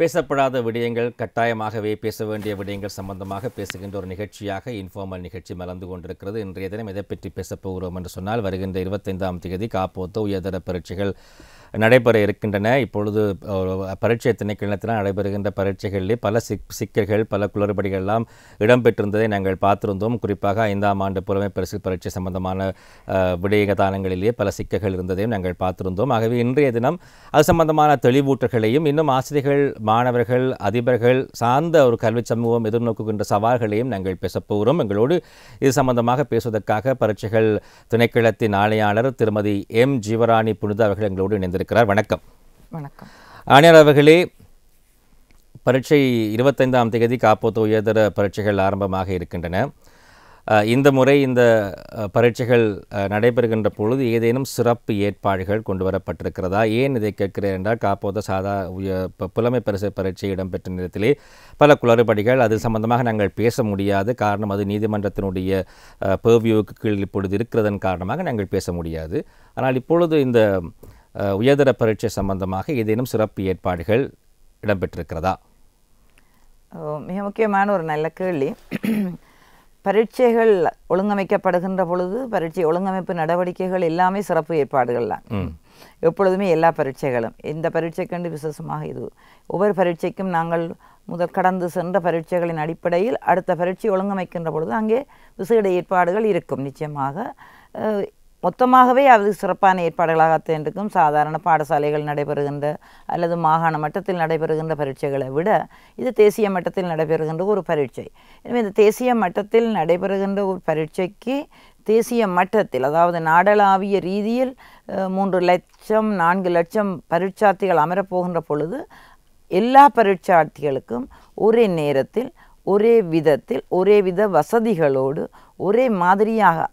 பேசப்படாத விடயங்கள் கட்டாயமாகவே பேச வேண்டிய விடயங்கள் சம்பந்தமாக பேசுகின்ற ஒரு நிகழ்ச்சியாக இன்ஃபார்மல் நிகழ்ச்சி மலர்ந்து கொண்டிருக்கிறது இன்றைய தினம் எதை பற்றி பேசப்போகிறோம் என்று சொன்னால் வருகின்ற இருபத்தைந்தாம் தேதி காப்போத்த உயர்தர பரீட்சைகள் நடைபெற இருக்கின்றன இப்பொழுது பரீட்சை திணைக்களத்தினால் நடைபெறுகின்ற பரீட்சைகளிலே பல சிக் சிக்கல்கள் பல குளறுபடிகள் எல்லாம் இடம்பெற்றிருந்ததை நாங்கள் பார்த்திருந்தோம் குறிப்பாக ஐந்தாம் ஆண்டு புலமை பரிசு பரீட்சை சம்பந்தமான விடயகதானங்களிலே பல சிக்கல்கள் இருந்ததையும் நாங்கள் பார்த்திருந்தோம் ஆகவே இன்றைய தினம் அது சம்பந்தமான தெளிவூட்டல்களையும் இன்னும் ஆசிரியர்கள் மாணவர்கள் அதிபர்கள் சார்ந்த ஒரு கல்வி சமூகம் எதிர்நோக்குகின்ற சவால்களையும் நாங்கள் பேசப்போகிறோம் எங்களோடு இது சம்பந்தமாக பேசுவதற்காக பரீட்சைகள் திணைக்களத்தின் ஆணையாளர் திருமதி எம் ஜீவராணி புனித அவர்கள் எங்களோடு இணைந்து வந்திருக்கிறார் வணக்கம் வணக்கம் ஆணையர் அவர்களே பரீட்சை இருபத்தைந்தாம் தேதி காப்போத்து உயர்தர பரீட்சைகள் ஆரம்பமாக இருக்கின்றன இந்த முறை இந்த பரீட்சைகள் நடைபெறுகின்ற பொழுது ஏதேனும் சிறப்பு ஏற்பாடுகள் கொண்டு வரப்பட்டிருக்கிறதா ஏன் இதை கேட்கிறேன் என்றால் காப்போத சாதா புலமை பரிசு பரீட்சை இடம்பெற்ற நேரத்திலே பல குளறுபடிகள் அது சம்பந்தமாக நாங்கள் பேச முடியாது காரணம் அது நீதிமன்றத்தினுடைய பேர்வியூவுக்கு கீழ் இப்பொழுது இருக்கிறதன் காரணமாக நாங்கள் பேச முடியாது ஆனால் இப்பொழுது இந்த உயர்தர பரீட்சை சம்பந்தமாக ஏதேனும் சிறப்பு ஏற்பாடுகள் இடம்பெற்றிருக்கிறதா மிக முக்கியமான ஒரு நல்ல கேள்வி பரீட்சைகள் ஒழுங்கமைக்கப்படுகின்ற பொழுது பரீட்சை ஒழுங்கமைப்பு நடவடிக்கைகள் எல்லாமே சிறப்பு ஏற்பாடுகள் தான் எப்பொழுதுமே எல்லா பரீட்சைகளும் இந்த பரீட்சைக்கண்டு விசேஷமாக இது ஒவ்வொரு பரீட்சைக்கும் நாங்கள் முதல் கடந்து சென்ற பரீட்சைகளின் அடிப்படையில் அடுத்த பரீட்சை ஒழுங்கமைக்கின்ற பொழுது அங்கே விசேட ஏற்பாடுகள் இருக்கும் நிச்சயமாக மொத்தமாகவே அது சிறப்பான ஏற்பாடுகளாகத்தான் இருக்கும் சாதாரண பாடசாலைகள் நடைபெறுகின்ற அல்லது மாகாண மட்டத்தில் நடைபெறுகின்ற பரீட்சைகளை விட இது தேசிய மட்டத்தில் நடைபெறுகின்ற ஒரு பரீட்சை எனவே இந்த தேசிய மட்டத்தில் நடைபெறுகின்ற ஒரு பரீட்சைக்கு தேசிய மட்டத்தில் அதாவது நாடளாவிய ரீதியில் மூன்று லட்சம் நான்கு லட்சம் பரீட்சார்த்திகள் அமரப்போகின்ற பொழுது எல்லா பரீட்சார்த்திகளுக்கும் ஒரே நேரத்தில் ஒரே விதத்தில் ஒரே வித வசதிகளோடு ஒரே மாதிரியாக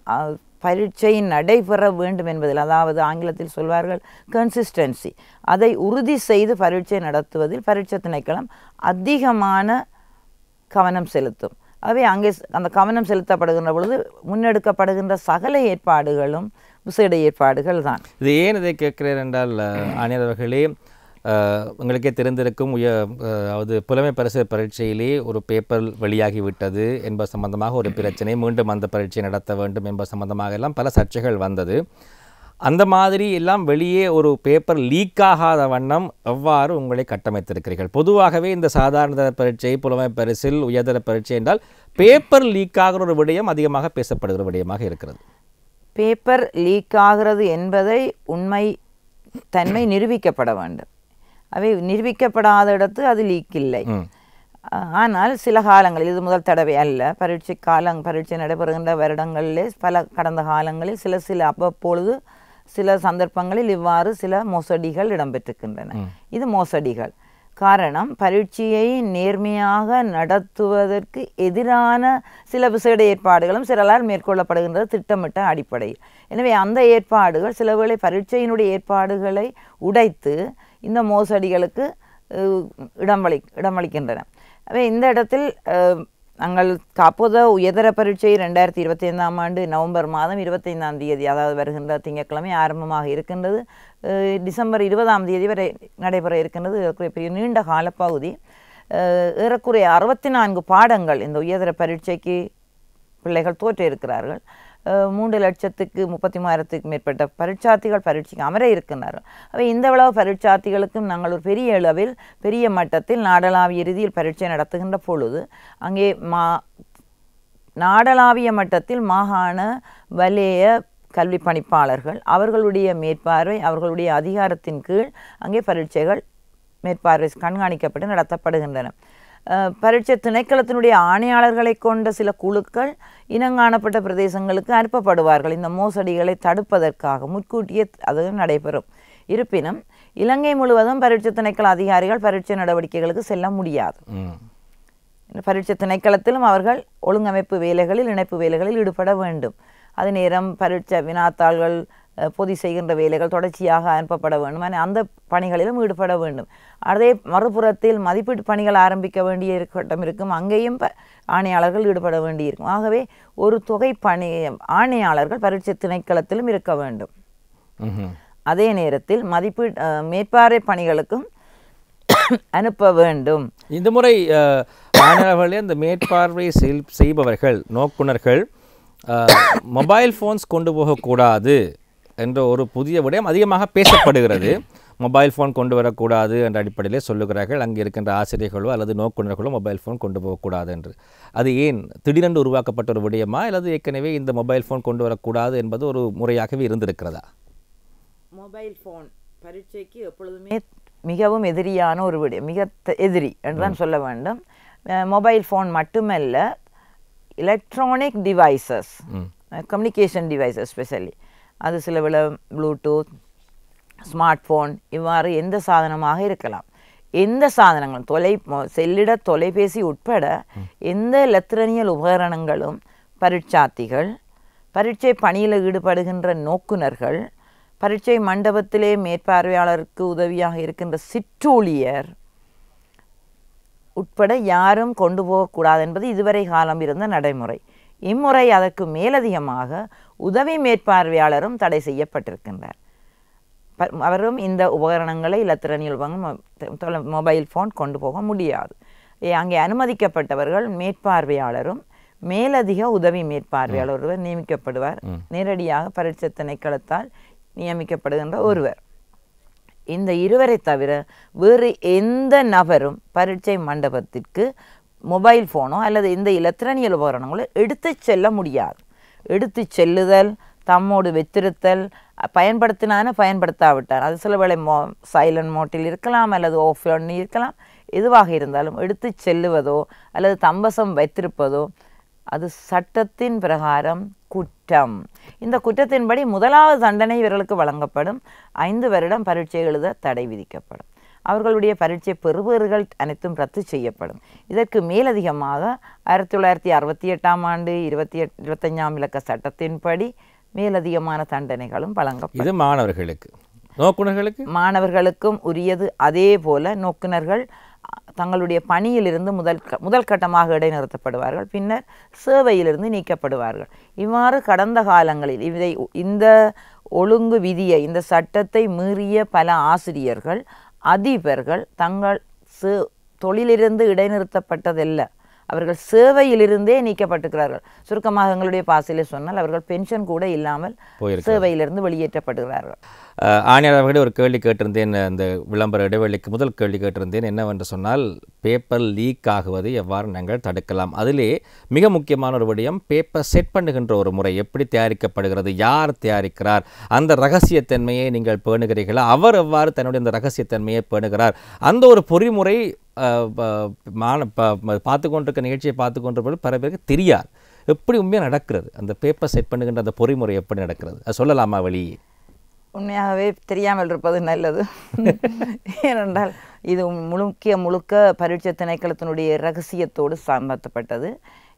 பரீட்சை நடைபெற வேண்டும் என்பதில் அதாவது ஆங்கிலத்தில் சொல்வார்கள் கன்சிஸ்டன்சி அதை உறுதி செய்து பரீட்சை நடத்துவதில் பரீட்சை திணைக்களம் அதிகமான கவனம் செலுத்தும் அவை அங்கே அந்த கவனம் செலுத்தப்படுகின்ற பொழுது முன்னெடுக்கப்படுகின்ற சகல ஏற்பாடுகளும் விசேட ஏற்பாடுகள் தான் இது ஏன் இதை கேட்கிறேன் என்றால் அனைவர்களே உங்களுக்கே தெரிந்திருக்கும் உய அதாவது புலமை பரிசு பரீட்சையிலே ஒரு பேப்பர் வெளியாகிவிட்டது என்பது சம்பந்தமாக ஒரு பிரச்சனை மீண்டும் அந்த பரீட்சை நடத்த வேண்டும் என்பது சம்பந்தமாக எல்லாம் பல சர்ச்சைகள் வந்தது அந்த மாதிரி எல்லாம் வெளியே ஒரு பேப்பர் லீக் ஆகாத வண்ணம் எவ்வாறு உங்களை கட்டமைத்திருக்கிறீர்கள் பொதுவாகவே இந்த சாதாரண பரீட்சை புலமை பரிசில் உயர்தர பரீட்சை என்றால் பேப்பர் லீக் ஆகிற ஒரு விடயம் அதிகமாக பேசப்படுகிற விடயமாக இருக்கிறது பேப்பர் லீக் ஆகிறது என்பதை உண்மை தன்மை நிரூபிக்கப்பட வேண்டும் அவை நிரூபிக்கப்படாத இடத்து அது லீக் இல்லை ஆனால் சில காலங்களில் இது முதல் தடவை அல்ல பரீட்சை காலம் பரீட்சை நடைபெறுகின்ற வருடங்களிலே பல கடந்த காலங்களில் சில சில அவ்வப்பொழுது சில சந்தர்ப்பங்களில் இவ்வாறு சில மோசடிகள் இடம்பெற்றிருக்கின்றன இது மோசடிகள் காரணம் பரீட்சையை நேர்மையாக நடத்துவதற்கு எதிரான சில விசேட ஏற்பாடுகளும் சிலரால் மேற்கொள்ளப்படுகின்றது திட்டமிட்ட அடிப்படையில் எனவே அந்த ஏற்பாடுகள் சில வேளை பரீட்சையினுடைய ஏற்பாடுகளை உடைத்து இந்த மோசடிகளுக்கு இடமளி இடமளிக்கின்றன அவை இந்த இடத்தில் நாங்கள் தற்போத உயர்தர பரீட்சை ரெண்டாயிரத்தி இருபத்தி ஐந்தாம் ஆண்டு நவம்பர் மாதம் இருபத்தைந்தாம் தேதி அதாவது வருகின்ற திங்கட்கிழமை ஆரம்பமாக இருக்கின்றது டிசம்பர் இருபதாம் தேதி வரை நடைபெற இருக்கின்றது ஏறக்குறைய பெரிய நீண்ட காலப்பகுதி ஏறக்குறைய அறுபத்தி நான்கு பாடங்கள் இந்த உயர்தர பரீட்சைக்கு பிள்ளைகள் தோற்றிருக்கிறார்கள் மூன்று லட்சத்துக்கு முப்பத்தி மூவாயிரத்துக்கு மேற்பட்ட பரீட்சார்த்திகள் பரீட்சைக்கு அமர இருக்கிறார் அவை இந்த அளவு பரீட்சார்த்திகளுக்கும் நாங்கள் ஒரு பெரிய அளவில் பெரிய மட்டத்தில் நாடளாவிய ரீதியில் பரீட்சை நடத்துகின்ற பொழுது அங்கே மா நாடளாவிய மட்டத்தில் மாகாண வலைய கல்வி பணிப்பாளர்கள் அவர்களுடைய மேற்பார்வை அவர்களுடைய அதிகாரத்தின் கீழ் அங்கே பரீட்சைகள் மேற்பார்வை கண்காணிக்கப்பட்டு நடத்தப்படுகின்றன பரீட்சை திணைக்களத்தினுடைய ஆணையாளர்களை கொண்ட சில குழுக்கள் இனங்காணப்பட்ட பிரதேசங்களுக்கு அனுப்பப்படுவார்கள் இந்த மோசடிகளை தடுப்பதற்காக முன்கூட்டியே அது நடைபெறும் இருப்பினும் இலங்கை முழுவதும் பரீட்சை திணைக்கள அதிகாரிகள் பரீட்சை நடவடிக்கைகளுக்கு செல்ல முடியாது பரீட்சை திணைக்களத்திலும் அவர்கள் ஒழுங்கமைப்பு வேலைகளில் இணைப்பு வேலைகளில் ஈடுபட வேண்டும் அதே நேரம் பரீட்சை வினாத்தாள்கள் பொதி செய்கின்ற வேலைகள் தொடர்ச்சியாக அனுப்பப்பட வேண்டும் அந்த பணிகளிலும் ஈடுபட வேண்டும் அதே மறுபுறத்தில் மதிப்பீட்டு பணிகள் ஆரம்பிக்க வேண்டிய கட்டம் இருக்கும் அங்கேயும் ஆணையாளர்கள் ஈடுபட வேண்டியிருக்கும் ஆகவே ஒரு தொகை பணி ஆணையாளர்கள் பரீட்சை திணைக்களத்திலும் இருக்க வேண்டும் அதே நேரத்தில் மதிப்பீடு மேற்பாறை பணிகளுக்கும் அனுப்ப வேண்டும் இந்த முறை ஆணையாளர்களே இந்த மேற்பார்வை செய்பவர்கள் நோக்குநர்கள் மொபைல் ஃபோன்ஸ் கொண்டு போகக்கூடாது என்ற ஒரு புதிய விடயம் அதிகமாக பேசப்படுகிறது மொபைல் ஃபோன் கொண்டு வரக்கூடாது என்ற அடிப்படையிலே சொல்லுகிறார்கள் அங்கே இருக்கின்ற ஆசிரியர்களோ அல்லது நோக்குநர்களோ மொபைல் ஃபோன் கொண்டு போகக்கூடாது என்று அது ஏன் திடீரென்று உருவாக்கப்பட்ட ஒரு விடயமா அல்லது ஏற்கனவே இந்த மொபைல் ஃபோன் கொண்டு வரக்கூடாது என்பது ஒரு முறையாகவே இருந்திருக்கிறதா மொபைல் ஃபோன் பரீட்சைக்கு எப்பொழுதுமே மிகவும் எதிரியான ஒரு விடயம் மிக எதிரி என்றுதான் சொல்ல வேண்டும் மொபைல் ஃபோன் மட்டுமல்ல electronic devices communication devices specially அது சில வில ப்ளூடூத் ஸ்மார்ட் ஃபோன் இவ்வாறு எந்த சாதனமாக இருக்கலாம் எந்த சாதனங்களும் தொலை செல்லிட தொலைபேசி உட்பட எந்த இலத்திரனியல் உபகரணங்களும் பரீட்சார்த்திகள் பரீட்சை பணியில் ஈடுபடுகின்ற நோக்குநர்கள் பரீட்சை மண்டபத்திலே மேற்பார்வையாளருக்கு உதவியாக இருக்கின்ற சிற்றூழியர் உட்பட யாரும் கொண்டு போகக்கூடாது என்பது இதுவரை காலம் இருந்த நடைமுறை இம்முறை அதற்கு மேலதிகமாக உதவி மேற்பார்வையாளரும் தடை செய்யப்பட்டிருக்கின்றார் அவரும் இந்த உபகரணங்களை இலத்திரனியல் வாங்க மொபைல் ஃபோன் கொண்டு போக முடியாது அங்கே அனுமதிக்கப்பட்டவர்கள் மேற்பார்வையாளரும் மேலதிக உதவி மேற்பார்வையாளர் ஒருவர் நியமிக்கப்படுவார் நேரடியாக பரீட்சை திணைக்களத்தால் நியமிக்கப்படுகின்ற ஒருவர் இந்த இருவரை தவிர வேறு எந்த நபரும் பரீட்சை மண்டபத்திற்கு மொபைல் ஃபோனோ அல்லது இந்த இலத்திரனியல் உபகரணங்களோ எடுத்து செல்ல முடியாது எடுத்து செல்லுதல் தம்மோடு வெத்திருத்தல் பயன்படுத்தினான பயன்படுத்தாவிட்டார் அது சில வேளை மோ சைலண்ட் மோட்டில் இருக்கலாம் அல்லது ஆஃப்லைன் இருக்கலாம் எதுவாக இருந்தாலும் எடுத்து செல்லுவதோ அல்லது தம்பசம் வைத்திருப்பதோ அது சட்டத்தின் பிரகாரம் குற்றம் இந்த குற்றத்தின்படி முதலாவது தண்டனை இவர்களுக்கு வழங்கப்படும் ஐந்து வருடம் பரீட்சை எழுத தடை விதிக்கப்படும் அவர்களுடைய பரீட்சை பெறுபவர்கள் அனைத்தும் ரத்து செய்யப்படும் இதற்கு மேலதிகமாக ஆயிரத்தி தொள்ளாயிரத்தி அறுபத்தி எட்டாம் ஆண்டு இருபத்தி எட் இருபத்தஞ்சாம் இலக்க சட்டத்தின்படி மேலதிகமான தண்டனைகளும் வழங்கப்படும் இது மாணவர்களுக்கு நோக்குநர்களுக்கு மாணவர்களுக்கும் உரியது அதே போல நோக்குநர்கள் தங்களுடைய பணியிலிருந்து முதல் முதல் கட்டமாக இடைநிறுத்தப்படுவார்கள் பின்னர் சேவையிலிருந்து நீக்கப்படுவார்கள் இவ்வாறு கடந்த காலங்களில் இதை இந்த ஒழுங்கு விதியை இந்த சட்டத்தை மீறிய பல ஆசிரியர்கள் அதிபர்கள் தங்கள் சு தொழிலிருந்து இடைநிறுத்தப்பட்டதல்ல அவர்கள் சேவையிலிருந்தே நீக்கப்பட்டுக்கிறார்கள் சுருக்கமாக எங்களுடைய பாசையில் சொன்னால் அவர்கள் பென்ஷன் கூட இல்லாமல் சேவையிலிருந்து வெளியேற்றப்படுகிறார்கள் ஆணையர் அவர்களே ஒரு கேள்வி கேட்டிருந்தேன் அந்த விளம்பர இடைவெளிக்கு முதல் கேள்வி கேட்டிருந்தேன் என்னவென்று சொன்னால் பேப்பர் லீக் ஆகுவதை எவ்வாறு நாங்கள் தடுக்கலாம் அதிலே மிக முக்கியமான ஒரு விடயம் பேப்பர் செட் பண்ணுகின்ற ஒரு முறை எப்படி தயாரிக்கப்படுகிறது யார் தயாரிக்கிறார் அந்த ரகசியத்தன்மையை நீங்கள் பேணுகிறீர்களா அவர் எவ்வாறு தன்னுடைய அந்த ரகசியத்தன்மையை பேணுகிறார் அந்த ஒரு பொறிமுறை பார்த்து கொண்டிருக்க நிகழ்ச்சியை பார்த்து கொண்டிருப்பது பல பேருக்கு தெரியாது எப்படி உண்மையாக நடக்கிறது அந்த பேப்பர் செட் பண்ணுகின்ற அந்த பொறிமுறை எப்படி நடக்கிறது அது சொல்லலாமா வழியே உண்மையாகவே தெரியாமல் இருப்பது நல்லது ஏனென்றால் இது முழுக்கிய முழுக்க பரீட்சை திணைக்களத்தினுடைய ரகசியத்தோடு சம்பந்தப்பட்டது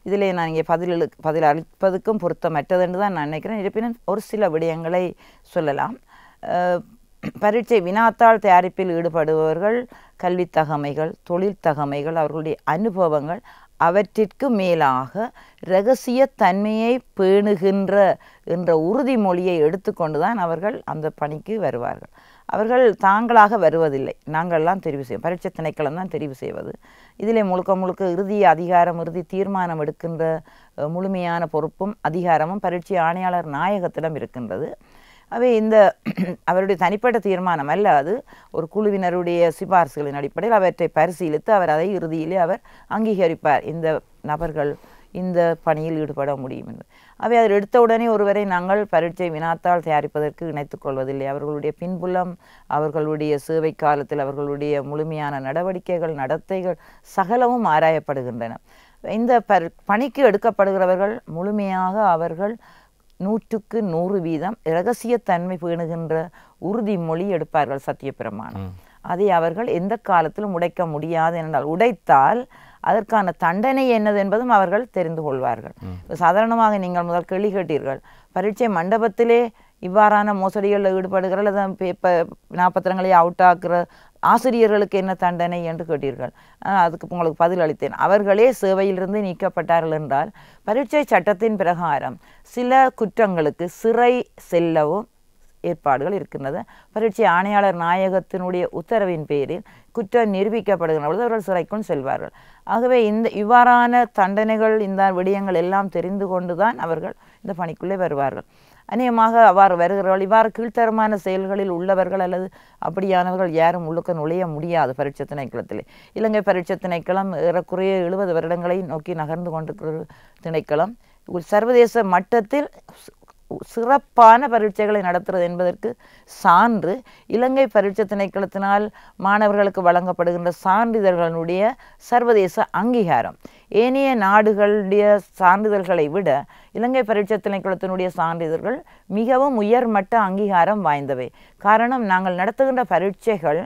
இதில் நான் இங்கே பதில் பதில் அளிப்பதுக்கும் பொருத்தமற்றது என்று தான் நான் நினைக்கிறேன் இருப்பினும் ஒரு சில விடயங்களை சொல்லலாம் பரீட்சை வினாத்தாள் தயாரிப்பில் ஈடுபடுபவர்கள் கல்வித்தகமைகள் தொழில் தகமைகள் அவர்களுடைய அனுபவங்கள் அவற்றிற்கு மேலாக இரகசிய தன்மையை பேணுகின்ற என்ற உறுதிமொழியை எடுத்துக்கொண்டு தான் அவர்கள் அந்த பணிக்கு வருவார்கள் அவர்கள் தாங்களாக வருவதில்லை நாங்கள்லாம் தெரிவு செய்வோம் பரீட்சை திணைக்களம் தான் தெரிவு செய்வது இதிலே முழுக்க முழுக்க இறுதி அதிகாரம் இறுதி தீர்மானம் எடுக்கின்ற முழுமையான பொறுப்பும் அதிகாரமும் பரீட்சை ஆணையாளர் நாயகத்திடம் இருக்கின்றது அவை இந்த அவருடைய தனிப்பட்ட தீர்மானம் அல்ல அது ஒரு குழுவினருடைய சிபார்சுகளின் அடிப்படையில் அவற்றை பரிசீலித்து அவர் அதை இறுதியிலே அவர் அங்கீகரிப்பார் இந்த நபர்கள் இந்த பணியில் ஈடுபட முடியும் என்று அவை அதில் எடுத்தவுடனே ஒருவரை நாங்கள் பரீட்சை வினாத்தால் தயாரிப்பதற்கு இணைத்துக் கொள்வதில்லை அவர்களுடைய பின்புலம் அவர்களுடைய சேவை காலத்தில் அவர்களுடைய முழுமையான நடவடிக்கைகள் நடத்தைகள் சகலமும் ஆராயப்படுகின்றன இந்த பணிக்கு எடுக்கப்படுகிறவர்கள் முழுமையாக அவர்கள் நூற்றுக்கு நூறு வீதம் இரகசியத்தன்மை பேணுகின்ற உறுதிமொழி எடுப்பார்கள் சத்தியப்பிரமாணம் அதை அவர்கள் எந்த காலத்திலும் உடைக்க முடியாது என்றால் உடைத்தால் அதற்கான தண்டனை என்னது என்பதும் அவர்கள் தெரிந்து கொள்வார்கள் சாதாரணமாக நீங்கள் முதல் கேள்வி கேட்டீர்கள் பரீட்சை மண்டபத்திலே இவ்வாறான மோசடிகளில் ஈடுபடுகிற அல்லது பேப்பர் நாற்பத்திரங்களை அவுட் ஆக்குற ஆசிரியர்களுக்கு என்ன தண்டனை என்று கேட்டீர்கள் அதுக்கு உங்களுக்கு பதில் அளித்தேன் அவர்களே சேவையிலிருந்து நீக்கப்பட்டார்கள் என்றால் பரீட்சை சட்டத்தின் பிரகாரம் சில குற்றங்களுக்கு சிறை செல்லவும் ஏற்பாடுகள் இருக்கின்றது பரீட்சை ஆணையாளர் நாயகத்தினுடைய உத்தரவின் பேரில் குற்றம் நிரூபிக்கப்படுகிற பொழுது அவர்கள் சிறைக்குள் செல்வார்கள் ஆகவே இந்த இவ்வாறான தண்டனைகள் இந்த விடயங்கள் எல்லாம் தெரிந்து கொண்டுதான் அவர்கள் இந்த பணிக்குள்ளே வருவார்கள் அநேகமாக அவ்வாறு வருகிறவர்கள் இவ்வாறு கீழ்த்தரமான செயல்களில் உள்ளவர்கள் அல்லது அப்படியானவர்கள் யாரும் உள்ளுக்க நுழைய முடியாது பரீட்சை திணைக்களத்தில் இலங்கை பரீட்சை திணைக்களம் ஏறக்குறைய எழுபது வருடங்களை நோக்கி நகர்ந்து கொண்டிருக்கிற திணைக்களம் சர்வதேச மட்டத்தில் சிறப்பான பரீட்சைகளை நடத்துறது என்பதற்கு சான்று இலங்கை பரீட்சை திணைக்களத்தினால் மாணவர்களுக்கு வழங்கப்படுகின்ற சான்றிதழ்களினுடைய சர்வதேச அங்கீகாரம் ஏனைய நாடுகளுடைய சான்றிதழ்களை விட இலங்கை பரீட்சை திணைக்களத்தினுடைய சான்றிதழ்கள் மிகவும் உயர்மட்ட அங்கீகாரம் வாய்ந்தவை காரணம் நாங்கள் நடத்துகின்ற பரீட்சைகள்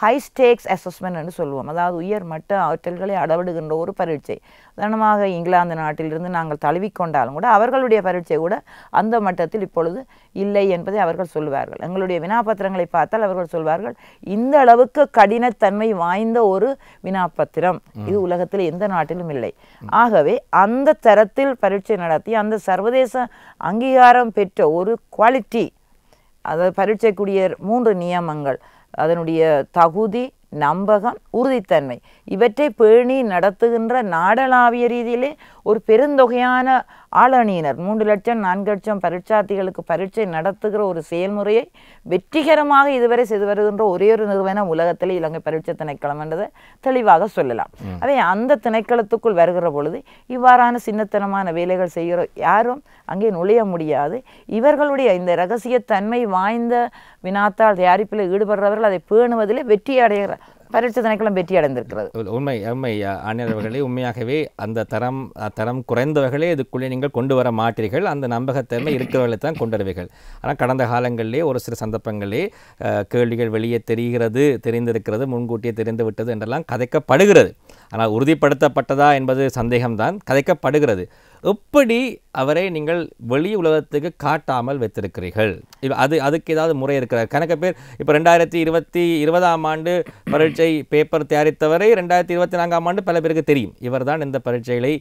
ஹை ஸ்டேக்ஸ் அசஸ்மெண்ட் என்று சொல்லுவோம் அதாவது உயர் மட்ட ஆற்றல்களை அளவிடுகின்ற ஒரு பரீட்சை உதாரணமாக இங்கிலாந்து நாட்டிலிருந்து நாங்கள் தழுவிக்கொண்டாலும் கூட அவர்களுடைய பரீட்சை கூட அந்த மட்டத்தில் இப்பொழுது இல்லை என்பதை அவர்கள் சொல்வார்கள் எங்களுடைய வினாபத்திரங்களை பார்த்தால் அவர்கள் சொல்வார்கள் இந்த அளவுக்கு கடினத்தன்மை வாய்ந்த ஒரு வினாபத்திரம் இது உலகத்தில் எந்த நாட்டிலும் இல்லை ஆகவே அந்த தரத்தில் பரீட்சை நடத்தி அந்த சர்வதேச அங்கீகாரம் பெற்ற ஒரு குவாலிட்டி அதாவது பரீட்சைக்குரிய மூன்று நியமங்கள் அதனுடைய தகுதி நம்பகம் உறுதித்தன்மை இவற்றை பேணி நடத்துகின்ற நாடளாவிய ரீதியிலே ஒரு பெருந்தொகையான ஆளணியினர் மூன்று லட்சம் நான்கு லட்சம் பரீட்சார்த்திகளுக்கு பரீட்சை நடத்துகிற ஒரு செயல்முறையை வெற்றிகரமாக இதுவரை செய்து வருகின்ற ஒரே ஒரு நிறுவனம் உலகத்தில் இலங்கை பரீட்சை திணைக்களம் என்றதை தெளிவாக சொல்லலாம் அதே அந்த திணைக்களத்துக்குள் வருகிற பொழுது இவ்வாறான சின்னத்தனமான வேலைகள் செய்கிற யாரும் அங்கே நுழைய முடியாது இவர்களுடைய இந்த தன்மை வாய்ந்த வினாத்தால் தயாரிப்பில் ஈடுபடுறவர்கள் அதை பேணுவதில் வெற்றி அடைகிறார் பரீட்சனைக்கெல்லாம் வெற்றி அடைந்திருக்கிறது உண்மை உண்மை ஆணையர் அவர்களே உண்மையாகவே அந்த தரம் தரம் குறைந்தவர்களே இதுக்குள்ளே நீங்கள் கொண்டு வர மாட்டீர்கள் அந்த நம்பகத்தன்மை இருக்கிறவர்களை தான் கொண்டு ஆனால் கடந்த காலங்களிலே ஒரு சில சந்தர்ப்பங்களே கேள்விகள் வெளியே தெரிகிறது தெரிந்திருக்கிறது முன்கூட்டியே தெரிந்து விட்டது என்றெல்லாம் கதைக்கப்படுகிறது ஆனால் உறுதிப்படுத்தப்பட்டதா என்பது சந்தேகம்தான் கதைக்கப்படுகிறது எப்படி அவரை நீங்கள் வெளி உலகத்துக்கு காட்டாமல் வைத்திருக்கிறீர்கள் அது அதுக்கு ஏதாவது முறை இருக்கிறார் கணக்க பேர் இப்போ ரெண்டாயிரத்தி இருபத்தி இருபதாம் ஆண்டு பரீட்சை பேப்பர் தயாரித்தவரை ரெண்டாயிரத்தி இருபத்தி நான்காம் ஆண்டு பல பேருக்கு தெரியும் இவர் தான் இந்த பரீட்சைகளை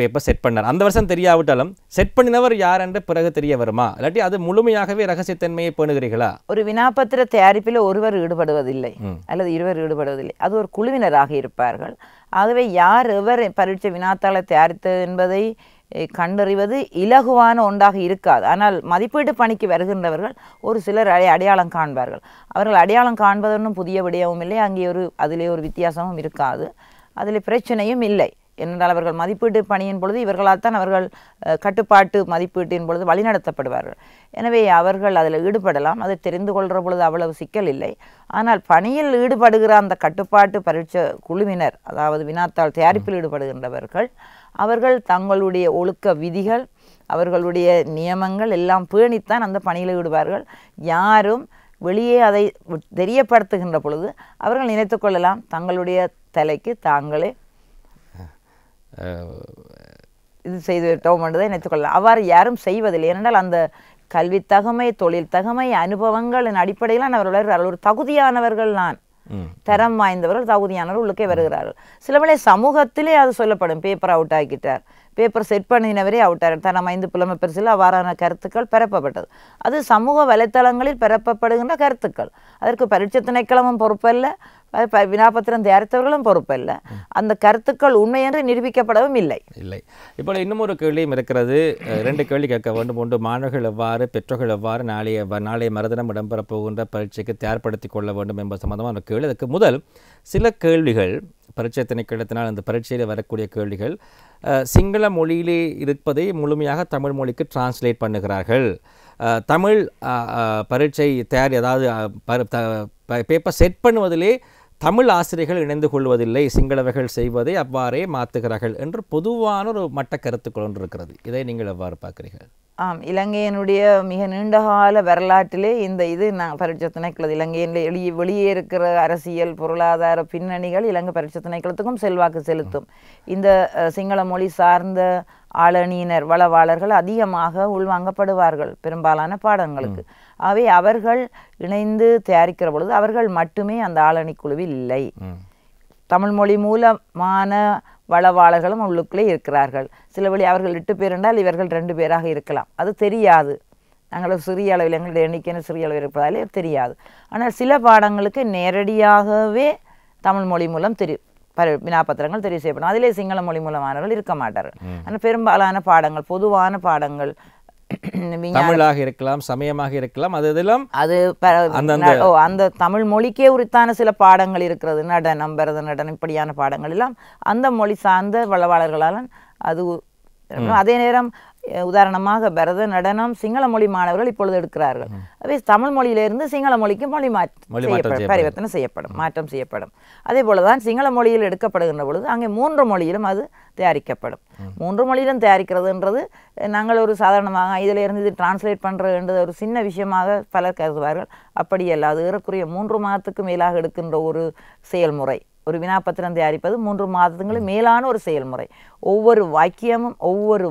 பேப்பர் செட் பண்ணார் அந்த வருஷம் தெரியாவிட்டாலும் செட் பண்ணினவர் யார் என்று பிறகு தெரிய வருமா இல்லாட்டி அது முழுமையாகவே ரகசியத்தன்மையை பேணுகிறீர்களா ஒரு வினாபத்திர தயாரிப்பில் ஒருவர் ஈடுபடுவதில்லை அல்லது இருவர் ஈடுபடுவதில்லை அது ஒரு குழுவினராக இருப்பார்கள் ஆகவே யார் எவர் பரீட்சை வினாத்தாளை தயாரித்தது என்பதை கண்டறிவது இலகுவான ஒன்றாக இருக்காது ஆனால் மதிப்பீட்டு பணிக்கு வருகின்றவர்கள் ஒரு சிலர் அடை அடையாளம் காண்பார்கள் அவர்கள் அடையாளம் காண்பது புதிய விடயமும் இல்லை அங்கே ஒரு அதிலே ஒரு வித்தியாசமும் இருக்காது அதில் பிரச்சனையும் இல்லை என்றால் அவர்கள் மதிப்பீட்டு பணியின் பொழுது இவர்களால் தான் அவர்கள் கட்டுப்பாட்டு மதிப்பீட்டின் பொழுது வழிநடத்தப்படுவார்கள் எனவே அவர்கள் அதில் ஈடுபடலாம் அதை தெரிந்து கொள்கிற பொழுது அவ்வளவு சிக்கல் இல்லை ஆனால் பணியில் ஈடுபடுகிற அந்த கட்டுப்பாட்டு பரீட்சை குழுவினர் அதாவது வினாத்தாள் தயாரிப்பில் ஈடுபடுகின்றவர்கள் அவர்கள் தங்களுடைய ஒழுக்க விதிகள் அவர்களுடைய நியமங்கள் எல்லாம் பேணித்தான் அந்த பணியில் விடுவார்கள் யாரும் வெளியே அதை தெரியப்படுத்துகின்ற பொழுது அவர்கள் நினைத்து கொள்ளலாம் தங்களுடைய தலைக்கு தாங்களே இது செய்து விட்டோம் என்றதை நினைத்து கொள்ளலாம் அவ்வாறு யாரும் செய்வதில்லை ஏனென்றால் அந்த கல்வி தகமை தொழில் தகமை அனுபவங்களின் அடிப்படையில் அவர்கள் ஒரு தகுதியானவர்கள் நான் தரம் வாய்ந்தவர்கள் தகுதியானவர் உள்ளுக்கே வருகிறார்கள் சில வேளை சமூகத்திலே அது சொல்லப்படும் பேப்பர் அவுட் ஆகிட்டார் பேப்பர் செட் பண்ணினவரே அவுட் ஆகிட்டார் தரம் ஐந்து புலமை பெருசில் அவ்வாறான கருத்துக்கள் பரப்பப்பட்டது அது சமூக வலைத்தளங்களில் பரப்பப்படுகின்ற கருத்துக்கள் அதற்கு பரீட்சை திணைக்களமும் பொறுப்பல்ல அது வினாபத்திரம் தயாரித்தவர்களும் பொறுப்பில்லை அந்த கருத்துக்கள் உண்மை நிரூபிக்கப்படவும் இல்லை இல்லை இப்போ இன்னும் ஒரு கேள்வியும் இருக்கிறது ரெண்டு கேள்வி கேட்க வேண்டும் ஒன்று மாணவர்கள் எவ்வாறு பெற்றோர்கள் எவ்வாறு நாளைய நாளைய மருதனம் இடம்பெற போகின்ற பரீட்சைக்கு தயார்படுத்திக் கொள்ள வேண்டும் என்பது சம்பந்தமான கேள்வி அதுக்கு முதல் சில கேள்விகள் பரீட்சை திணைக்கிடத்தினால் அந்த பரீட்சையில் வரக்கூடிய கேள்விகள் சிங்கள மொழியிலே இருப்பதை முழுமையாக தமிழ் மொழிக்கு டிரான்ஸ்லேட் பண்ணுகிறார்கள் தமிழ் பரீட்சை தயார் ஏதாவது பேப்பர் செட் பண்ணுவதிலே தமிழ் ஆசிரியர்கள் இணைந்து கொள்வதில்லை சிங்களவர்கள் செய்வதை அவ்வாறே மாற்றுகிறார்கள் என்று பொதுவான ஒரு மட்ட கருத்துக்கள் ஒன்று இருக்கிறது இதை நீங்கள் எவ்வாறு பார்க்குறீர்கள் ஆம் இலங்கையினுடைய மிக நீண்டகால வரலாற்றிலே இந்த இது நான் பரிட்சத்திணைக்களது இலங்கையினுடைய வெளியே வெளியே இருக்கிற அரசியல் பொருளாதார பின்னணிகள் இலங்கை பரிட்சத்திணைக்களத்துக்கும் செல்வாக்கு செலுத்தும் இந்த சிங்கள மொழி சார்ந்த ஆளணியினர் வளவாளர்கள் அதிகமாக உள்வாங்கப்படுவார்கள் பெரும்பாலான பாடங்களுக்கு ஆகவே அவர்கள் இணைந்து தயாரிக்கிற பொழுது அவர்கள் மட்டுமே அந்த ஆளணி குழுவில் இல்லை மொழி மூலமான வளவாளர்களும் உள்ளுக்குள்ளே இருக்கிறார்கள் சில வழி அவர்கள் எட்டு பேர் என்றால் இவர்கள் ரெண்டு பேராக இருக்கலாம் அது தெரியாது நாங்கள் சிறிய அளவில் எங்களுடைய எண்ணிக்கைன்னு சிறிய அளவில் இருப்பதாலே தெரியாது ஆனால் சில பாடங்களுக்கு நேரடியாகவே தமிழ் மொழி மூலம் தெரி பரி வினாபத்திரங்கள் தெரிவு செய்யப்படும் அதிலே சிங்கள மொழி மூலமானவர்கள் இருக்க மாட்டார்கள் ஆனால் பெரும்பாலான பாடங்கள் பொதுவான பாடங்கள் தமிழாக இருக்கலாம் சமயமாக இருக்கலாம் அது இதெல்லாம் அது அந்த தமிழ் மொழிக்கே உரித்தான சில பாடங்கள் இருக்கிறது நடனம் நடனம் இப்படியான பாடங்கள் எல்லாம் அந்த மொழி சார்ந்த வளவாளர்களால் அது அதே நேரம் உதாரணமாக பரத நடனம் சிங்கள மொழி மாணவர்கள் இப்பொழுது எடுக்கிறார்கள் அதே தமிழ் மொழியிலிருந்து சிங்கள மொழிக்கு மொழி மாற்றம் பரிவர்த்தனை செய்யப்படும் மாற்றம் செய்யப்படும் அதே போல தான் சிங்கள மொழியில் எடுக்கப்படுகின்ற பொழுது அங்கே மூன்று மொழியிலும் அது தயாரிக்கப்படும் மூன்று மொழியிலும் தயாரிக்கிறதுன்றது நாங்கள் ஒரு சாதாரணமாக இதிலிருந்து இது டிரான்ஸ்லேட் பண்ணுறதுன்றது ஒரு சின்ன விஷயமாக பலர் கருதுவார்கள் அப்படி அல்ல அது ஏறக்குரிய மூன்று மாதத்துக்கு மேலாக எடுக்கின்ற ஒரு செயல்முறை ஒரு வினாப்பத்திரம் தயாரிப்பது மூன்று மாதத்துங்களும் மேலான ஒரு செயல்முறை ஒவ்வொரு வாக்கியமும் ஒவ்வொரு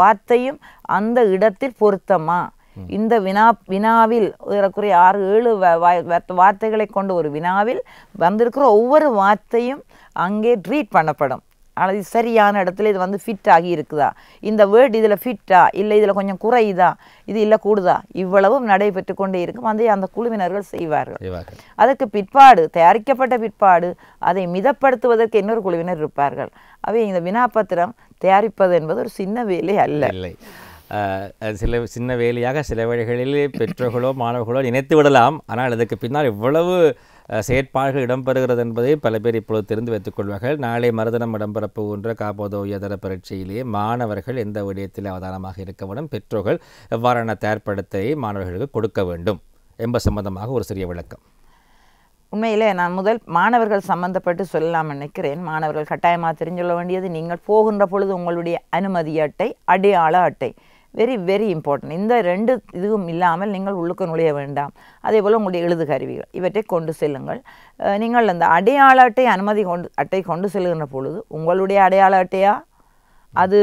வார்த்தையும் அந்த இடத்தில் பொருத்தமா இந்த வினா வினாவில் ஏறக்குறைய ஆறு ஏழு வார்த்தைகளை கொண்ட ஒரு வினாவில் வந்திருக்கிற ஒவ்வொரு வார்த்தையும் அங்கே ட்ரீட் பண்ணப்படும் ஆனால் இது சரியான இடத்துல இது வந்து ஃபிட் ஆகி இருக்குதா இந்த வேர்ட் இதில் ஃபிட்டா இல்லை இதில் கொஞ்சம் குறையுதா இது இல்லை கூடுதா இவ்வளவும் நடைபெற்று கொண்டே இருக்கும் அதை அந்த குழுவினர்கள் செய்வார்கள் அதற்கு பிற்பாடு தயாரிக்கப்பட்ட பிற்பாடு அதை மிதப்படுத்துவதற்கு இன்னொரு குழுவினர் இருப்பார்கள் அவை இந்த வினாபத்திரம் தயாரிப்பது என்பது ஒரு சின்ன வேலை அல்ல இல்லை சில சின்ன வேலையாக சில வழிகளில் பெற்றோர்களோ மாணவர்களோ நினைத்து விடலாம் ஆனால் அதுக்கு பின்னால் இவ்வளவு செயற்பாடுகள் இடம்பெறுகிறது என்பதை பல பேர் இப்பொழுது தெரிந்து வைத்துக் கொள்வார்கள் நாளை மறுதினம் போன்ற காப்போத உயர்தர பரீட்சையிலேயே மாணவர்கள் எந்த விடயத்தில் அவதானமாக இருக்க வேண்டும் பெற்றோர்கள் எவ்வாறான தயார்படுத்தை மாணவர்களுக்கு கொடுக்க வேண்டும் என்பது சம்பந்தமாக ஒரு சிறிய விளக்கம் உண்மையிலே நான் முதல் மாணவர்கள் சம்மந்தப்பட்டு சொல்லலாம் நினைக்கிறேன் மாணவர்கள் கட்டாயமாக தெரிஞ்சொள்ள வேண்டியது நீங்கள் போகின்ற பொழுது உங்களுடைய அனுமதி அட்டை அடையாள அட்டை வெரி வெரி இம்பார்ட்டன்ட் இந்த ரெண்டு இதுவும் இல்லாமல் நீங்கள் உள்ளுக்கு நுழைய வேண்டாம் அதே போல் உங்களுடைய எழுது கருவிகள் இவற்றை கொண்டு செல்லுங்கள் நீங்கள் அந்த அடையாள அட்டை அனுமதி கொண்டு அட்டை கொண்டு செல்லுகின்ற பொழுது உங்களுடைய அடையாள அட்டையா அது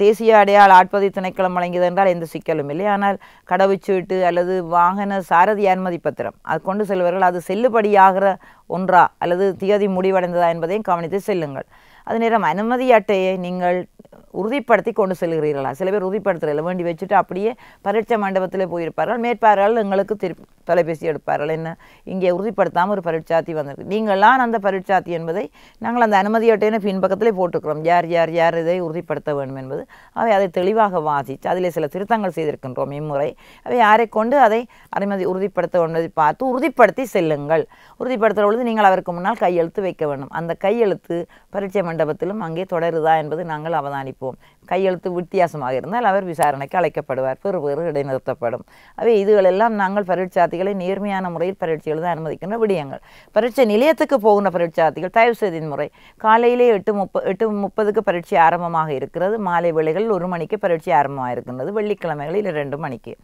தேசிய அடையாள ஆட்பதி திணைக்களம் வழங்கியது என்றால் எந்த சிக்கலும் இல்லை ஆனால் கடவுச்சீட்டு அல்லது வாகன சாரதி அனுமதி பத்திரம் அது கொண்டு செல்வர்கள் அது செல்லுபடியாகிற ஒன்றா அல்லது தியதி முடிவடைந்ததா என்பதையும் கவனித்து செல்லுங்கள் அது நேரம் அனுமதி அட்டையை நீங்கள் உறுதிப்படுத்தி கொண்டு செல்கிறீர்களா சில பேர் உறுதிப்படுத்துறதில்ல வேண்டி வச்சுட்டு அப்படியே பரீட்சை மண்டபத்தில் போயிருப்பார்கள் மேற்பார்கள் எங்களுக்கு திரு தொலைபேசி எடுப்பார்கள் என்ன இங்கே உறுதிப்படுத்தாமல் ஒரு பரீட்சாத்தி வந்திருக்கு நீங்களாம் அந்த பரீட்சாத்தி என்பதை நாங்கள் அந்த அனுமதி பின்பக்கத்திலே போட்டுக்கிறோம் யார் யார் யார் இதை உறுதிப்படுத்த வேண்டும் என்பது அவை அதை தெளிவாக வாசித்து அதில் சில திருத்தங்கள் செய்திருக்கின்றோம் இம்முறை அவை யாரை கொண்டு அதை அனுமதி உறுதிப்படுத்த வேண்டும் பார்த்து உறுதிப்படுத்தி செல்லுங்கள் உறுதிப்படுத்துகிற பொழுது நீங்கள் அவருக்கு முன்னால் கையெழுத்து வைக்க வேண்டும் அந்த கையெழுத்து பரீட்சை மண்டபத்திலும் அங்கே தொடருதா என்பது நாங்கள் அவதானிப்போம் வைப்போம் கையெழுத்து வித்தியாசமாக இருந்தால் அவர் விசாரணைக்கு அழைக்கப்படுவார் பிற பிறகு இடைநிறுத்தப்படும் அவை இதுகளெல்லாம் நாங்கள் பரீட்சார்த்திகளை நேர்மையான முறையில் பரீட்சைகள் தான் அனுமதிக்கின்ற விடயங்கள் பரீட்சை நிலையத்துக்கு போகின்ற பரீட்சார்த்திகள் தயவு செய்தின் முறை காலையிலே எட்டு முப்ப எட்டு முப்பதுக்கு பரீட்சை ஆரம்பமாக இருக்கிறது மாலை வேளைகளில் ஒரு மணிக்கு பரீட்சை ஆரம்பமாக இருக்கின்றது வெள்ளிக்கிழமைகளில் இரண்டு மணிக்கு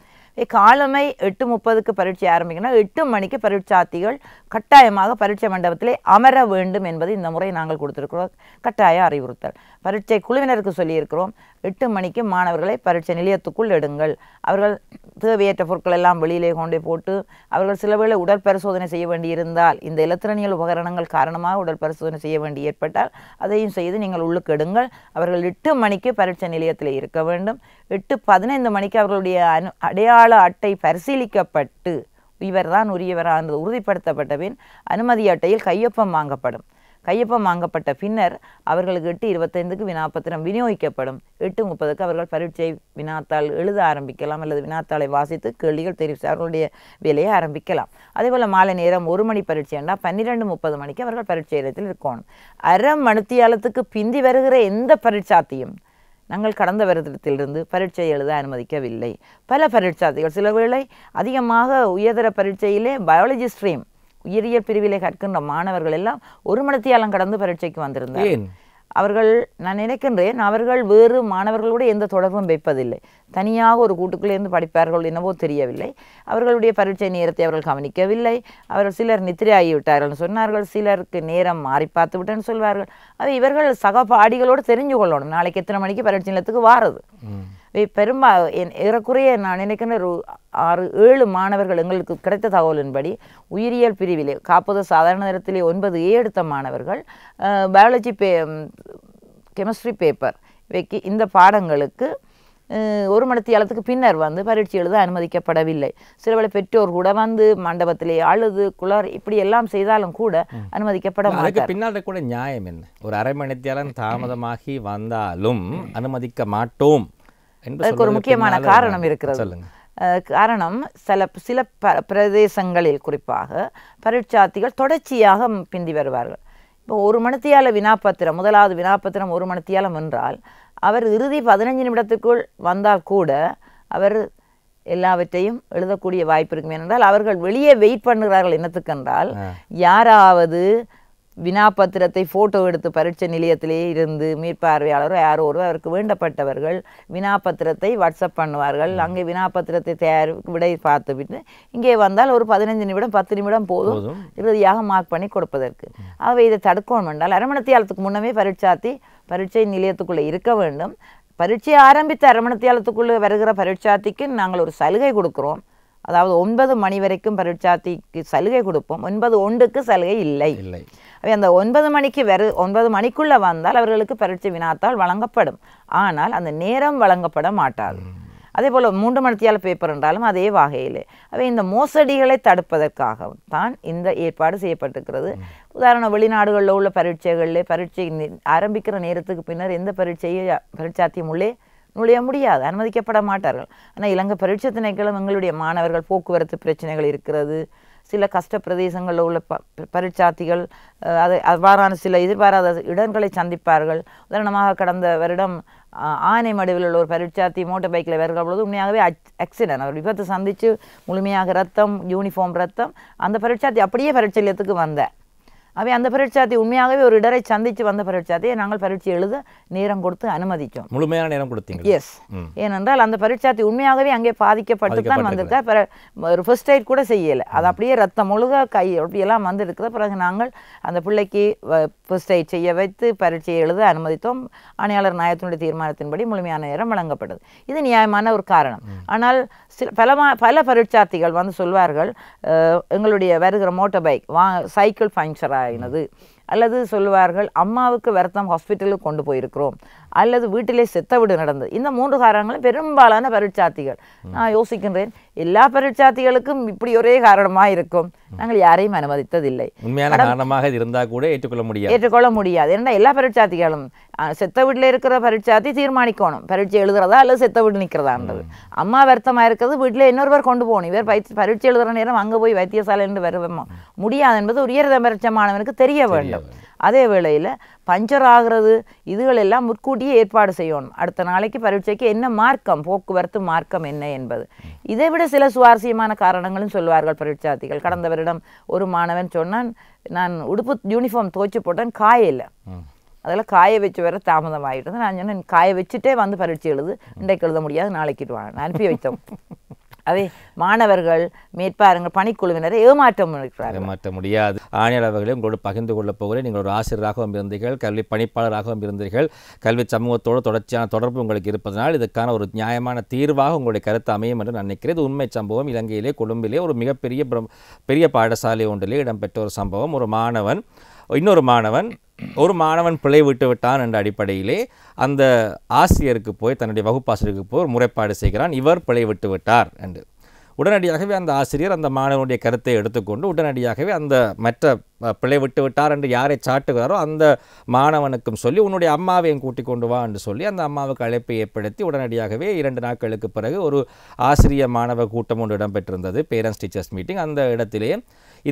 காலமை எட்டு முப்பதுக்கு பரீட்சை ஆரம்பிக்கணும் எட்டு மணிக்கு பரீட்சார்த்திகள் கட்டாயமாக பரீட்சை மண்டபத்திலே அமர வேண்டும் என்பது இந்த முறை நாங்கள் கொடுத்துருக்கிறோம் கட்டாய அறிவுறுத்தல் பரீட்சை குழுவினருக்கு சொல்லியிருக்கிறோம் எட்டு மணிக்கு மாணவர்களை பரீட்சை நிலையத்துக்குள் எடுங்கள் அவர்கள் தேவையற்ற பொருட்கள் எல்லாம் வெளியிலே கொண்டு போட்டு அவர்கள் சில வேளை உடல் பரிசோதனை செய்ய வேண்டியிருந்தால் இந்த இலத்திரனியல் உபகரணங்கள் காரணமாக உடல் பரிசோதனை செய்ய வேண்டி ஏற்பட்டால் அதையும் செய்து நீங்கள் உள்ளுக்கு எடுங்கள் அவர்கள் எட்டு மணிக்கு பரீட்சை நிலையத்தில் இருக்க வேண்டும் எட்டு பதினைந்து மணிக்கு அவர்களுடைய அனு அடையாள அட்டை பரிசீலிக்கப்பட்டு இவர்தான் உரியவரா என்று உறுதிப்படுத்தப்பட்ட பின் அனுமதி அட்டையில் கையொப்பம் வாங்கப்படும் கையொப்பம் வாங்கப்பட்ட பின்னர் அவர்களுக்கு எட்டு இருபத்தைந்துக்கு வினாப்பத்திரம் விநியோகிக்கப்படும் எட்டு முப்பதுக்கு அவர்கள் பரீட்சை வினாத்தாள் எழுத ஆரம்பிக்கலாம் அல்லது வினாத்தாளை வாசித்து கேள்விகள் தெரிவித்து அவர்களுடைய வேலையை ஆரம்பிக்கலாம் அதே போல் மாலை நேரம் ஒரு மணி பரீட்சை என்றால் பன்னிரெண்டு முப்பது மணிக்கு அவர்கள் பரீட்சை இடத்தில் இருக்கணும் அரை மணித்தியாலத்துக்கு பிந்தி வருகிற எந்த பரீட்சாத்தையும் நாங்கள் கடந்த வருடத்திலிருந்து பரீட்சை எழுத அனுமதிக்கவில்லை பல பரீட்சார்த்திகள் சில வேளை அதிகமாக உயர்தர பரீட்சையிலே பயாலஜி ஸ்ட்ரீம் உயிரியல் பிரிவிலே கற்கின்ற மாணவர்கள் எல்லாம் ஒரு மணத்தியாலம் கடந்து பரீட்சைக்கு வந்திருந்தார் அவர்கள் நான் நினைக்கின்றேன் அவர்கள் வேறு மாணவர்களோடு எந்த தொடர்பும் வைப்பதில்லை தனியாக ஒரு கூட்டுக்குள்ளேருந்து படிப்பார்கள் என்னவோ தெரியவில்லை அவர்களுடைய பரீட்சை நேரத்தை அவர்கள் கவனிக்கவில்லை அவர்கள் சிலர் நித்திரையாகிவிட்டார்கள் சொன்னார்கள் சிலருக்கு நேரம் மாறி பார்த்து விட்டேன்னு சொல்வார்கள் அது இவர்கள் சக பாடிகளோடு தெரிஞ்சு கொள்ளணும் நாளைக்கு எத்தனை மணிக்கு பரீட்சை நிலத்துக்கு வாரது பெரும்பா என் ஏறக்குறைய நான் நினைக்கிற ஒரு ஆறு ஏழு மாணவர்கள் எங்களுக்கு கிடைத்த தகவலின்படி உயிரியல் பிரிவிலே காப்பது சாதாரண நேரத்திலே ஒன்பது ஏ எடுத்த மாணவர்கள் பயாலஜி பே கெமிஸ்ட்ரி பேப்பர் இவைக்கு இந்த பாடங்களுக்கு ஒரு மணித்தியாலத்துக்கு பின்னர் வந்து பரீட்சை எழுத அனுமதிக்கப்படவில்லை சில வேளை பெற்றோர் கூட வந்து மண்டபத்திலே அழுது குளர் இப்படி எல்லாம் செய்தாலும் கூட அனுமதிக்கப்பட மாட்டார் பின்னால் கூட நியாயம் என்ன ஒரு அரை மணி மணித்தியாலம் தாமதமாகி வந்தாலும் அனுமதிக்க மாட்டோம் அதுக்கு ஒரு முக்கியமான காரணம் இருக்கிறது காரணம் சில சில ப பிரதேசங்களில் குறிப்பாக பரீட்சார்த்திகள் தொடர்ச்சியாக பிந்தி வருவார்கள் இப்போ ஒரு மணித்தியால வினாப்பத்திரம் முதலாவது வினாப்பத்திரம் ஒரு மணித்தியாலம் என்றால் அவர் இறுதி பதினஞ்சு நிமிடத்துக்குள் வந்தால் கூட அவர் எல்லாவற்றையும் எழுதக்கூடிய வாய்ப்பு இருக்கும் ஏனென்றால் அவர்கள் வெளியே வெயிட் பண்ணுகிறார்கள் என்னத்துக்கென்றால் யாராவது வினாபத்திரத்தை ஃபோட்டோ எடுத்து பரீட்சை நிலையத்திலே இருந்து மேற்பார்வையாளரோ யாரோ ஒருவர் அவருக்கு வேண்டப்பட்டவர்கள் வினாபத்திரத்தை வாட்ஸ்அப் பண்ணுவார்கள் அங்கே வினாபத்திரத்தை தயார் விடை பார்த்துவிட்டு இங்கே வந்தால் ஒரு பதினஞ்சு நிமிடம் பத்து நிமிடம் போதும் இறுதியாக மார்க் பண்ணி கொடுப்பதற்கு ஆகவே இதை தடுக்கணும் என்றால் அரமணத்தியாலத்துக்கு முன்னமே பரீட்சாத்தி பரீட்சை நிலையத்துக்குள்ளே இருக்க வேண்டும் பரீட்சை ஆரம்பித்த அரமணத்தியாலத்துக்குள்ளே வருகிற பரீட்சாத்திக்கு நாங்கள் ஒரு சலுகை கொடுக்குறோம் அதாவது ஒன்பது மணி வரைக்கும் பரீட்சாத்திக்கு சலுகை கொடுப்போம் ஒன்பது ஒன்றுக்கு சலுகை இல்லை இல்லை அவை அந்த ஒன்பது மணிக்கு வெறு ஒன்பது மணிக்குள்ளே வந்தால் அவர்களுக்கு பரீட்சை வினாத்தால் வழங்கப்படும் ஆனால் அந்த நேரம் வழங்கப்பட மாட்டாது அதே போல் மூன்று மணித்தியால் பேப்பர் என்றாலும் அதே வகையிலே அவை இந்த மோசடிகளை தடுப்பதற்காக தான் இந்த ஏற்பாடு செய்யப்பட்டிருக்கிறது உதாரணம் வெளிநாடுகளில் உள்ள பரீட்சைகளில் பரீட்சை ஆரம்பிக்கிற நேரத்துக்கு பின்னர் எந்த பரீட்சையும் பரீட்சாத்தியம் உள்ளே நுழைய முடியாது அனுமதிக்கப்பட மாட்டார்கள் ஆனால் இலங்கை பரீட்சை திணைக்களம் எங்களுடைய மாணவர்கள் போக்குவரத்து பிரச்சனைகள் இருக்கிறது சில கஷ்ட பிரதேசங்களில் உள்ள ப பரீட்சார்த்திகள் அது அவ்வாறான சில எதிர்பாராத இடங்களை சந்திப்பார்கள் உதாரணமாக கடந்த வருடம் ஆனை மடுவில் உள்ள ஒரு பரீட்சார்த்தி மோட்டர் பைக்கில் வருகிற பொழுது உண்மையாகவே ஆக்சிடென்ட் அவர் விபத்து சந்தித்து முழுமையாக ரத்தம் யூனிஃபார்ம் ரத்தம் அந்த பரீட்சார்த்தி அப்படியே பரீட்சை நிலையத்துக்கு அவை அந்த பரீட்சார்த்தி உண்மையாகவே ஒரு இடரை சந்தித்து வந்த பரீட்சார்த்தியை நாங்கள் பரீட்சை எழுத நேரம் கொடுத்து அனுமதித்தோம் முழுமையான நேரம் கொடுத்தீங்க எஸ் ஏனென்றால் அந்த பரீட்சார்த்தி உண்மையாகவே அங்கே பாதிக்கப்பட்டு தான் வந்திருக்கா பிற ஒரு ஃபர்ஸ்ட் எய்ட் கூட செய்யலை அது அப்படியே ரத்தம் முழுக கை அப்படியெல்லாம் வந்திருக்குது பிறகு நாங்கள் அந்த பிள்ளைக்கு ஃபர்ஸ்ட் செய்ய வைத்து பரீட்சையை எழுத அனுமதித்தோம் ஆணையாளர் நாயத்தினுடைய தீர்மானத்தின்படி முழுமையான நேரம் வழங்கப்பட்டது இது நியாயமான ஒரு காரணம் ஆனால் சில பல பல பரீட்சார்த்திகள் வந்து சொல்வார்கள் எங்களுடைய வருகிற மோட்டர் பைக் வா சைக்கிள் பங்க்சர் ஆகினது அல்லது சொல்லுவார்கள் அம்மாவுக்கு வருத்தம் ஹாஸ்பிட்டலுக்கு கொண்டு போயிருக்கிறோம் அல்லது வீட்டிலே செத்த வீடு நடந்தது இந்த மூன்று காரணங்களும் பெரும்பாலான பரீட்சார்த்திகள் நான் யோசிக்கின்றேன் எல்லா பரீட்சார்த்திகளுக்கும் இப்படி ஒரே காரணமாக இருக்கும் நாங்கள் யாரையும் அனுமதித்ததில்லை உண்மையான காரணமாக இருந்தால் கூட ஏற்றுக்கொள்ள முடியாது ஏற்றுக்கொள்ள முடியாது ஏன்னா எல்லா பரீட்சார்த்திகளும் செத்த வீட்டில் இருக்கிற பரீட்சார்த்தி தீர்மானிக்கணும் பரீட்சை எழுதுறதா அல்லது செத்த வீடு நிற்கிறதான்றது அம்மா வருத்தமாக இருக்கிறது வீட்டில் இன்னொருவர் கொண்டு போகணும் இவர் பயிற்சி பரீட்சை எழுதுகிற நேரம் அங்கே போய் வைத்தியசாலை என்று வருவோம் முடியாது என்பது ஒரு உயர்தபட்ச தெரிய வேண்டும் அதே வேளையில் பஞ்சர் ஆகிறது இதுகளெல்லாம் முற்கூட்டியே ஏற்பாடு செய்யணும் அடுத்த நாளைக்கு பரீட்சைக்கு என்ன மார்க்கம் போக்குவரத்து மார்க்கம் என்ன என்பது இதை விட சில சுவாரஸ்யமான காரணங்களும் சொல்வார்கள் பரீட்சார்த்திகள் கடந்த வருடம் ஒரு மாணவன் சொன்னான் நான் உடுப்பு யூனிஃபார்ம் துவைச்சு போட்டேன் காயில் அதில் காய வச்சு வர தாமதம் ஆகிட்டது நான் சொன்னேன் காய வச்சுட்டே வந்து பரீட்சை எழுது இன்றைக்கு எழுத முடியாது நாளைக்கு வாங்க அனுப்பி வைத்தோம் அதே மாணவர்கள் மேற்பாருங்கள் பணிக்குழுவினரை ஏமாற்ற முடிகிறார் ஏமாற்ற முடியாது ஆணையாளர் அவர்களே உங்களோடு பகிர்ந்து கொள்ளப் போகிறேன் நீங்கள் ஒரு ஆசிரியராகவும் இருந்தீர்கள் கல்வி பணிப்பாளராகவும் இருந்தீர்கள் கல்வி சமூகத்தோடு தொடர்ச்சியான தொடர்பு உங்களுக்கு இருப்பதனால் இதுக்கான ஒரு நியாயமான தீர்வாக உங்களுடைய கருத்து அமையும் என்று நினைக்கிறேன் இது உண்மை சம்பவம் இலங்கையிலே கொழும்பிலே ஒரு மிகப்பெரிய பெரிய பாடசாலை ஒன்றிலே இடம்பெற்ற ஒரு சம்பவம் ஒரு மாணவன் இன்னொரு மாணவன் ஒரு மாணவன் பிழை விட்டு விட்டான் என்ற அடிப்படையிலே அந்த ஆசிரியருக்கு போய் தன்னுடைய வகுப்பாசிரியருக்கு போய் முறைப்பாடு செய்கிறான் இவர் பிழை விட்டு விட்டார் என்று உடனடியாகவே அந்த ஆசிரியர் அந்த மாணவனுடைய கருத்தை எடுத்துக்கொண்டு உடனடியாகவே அந்த மற்ற பிழை விட்டு விட்டார் என்று யாரை சாட்டுகிறாரோ அந்த மாணவனுக்கும் சொல்லி உன்னுடைய அம்மாவையும் கூட்டிக் கொண்டு வா என்று சொல்லி அந்த அம்மாவுக்கு அழைப்பை ஏற்படுத்தி உடனடியாகவே இரண்டு நாட்களுக்கு பிறகு ஒரு ஆசிரிய மாணவ கூட்டம் ஒன்று இடம்பெற்றிருந்தது பேரண்ட்ஸ் டீச்சர்ஸ் மீட்டிங் அந்த இடத்திலே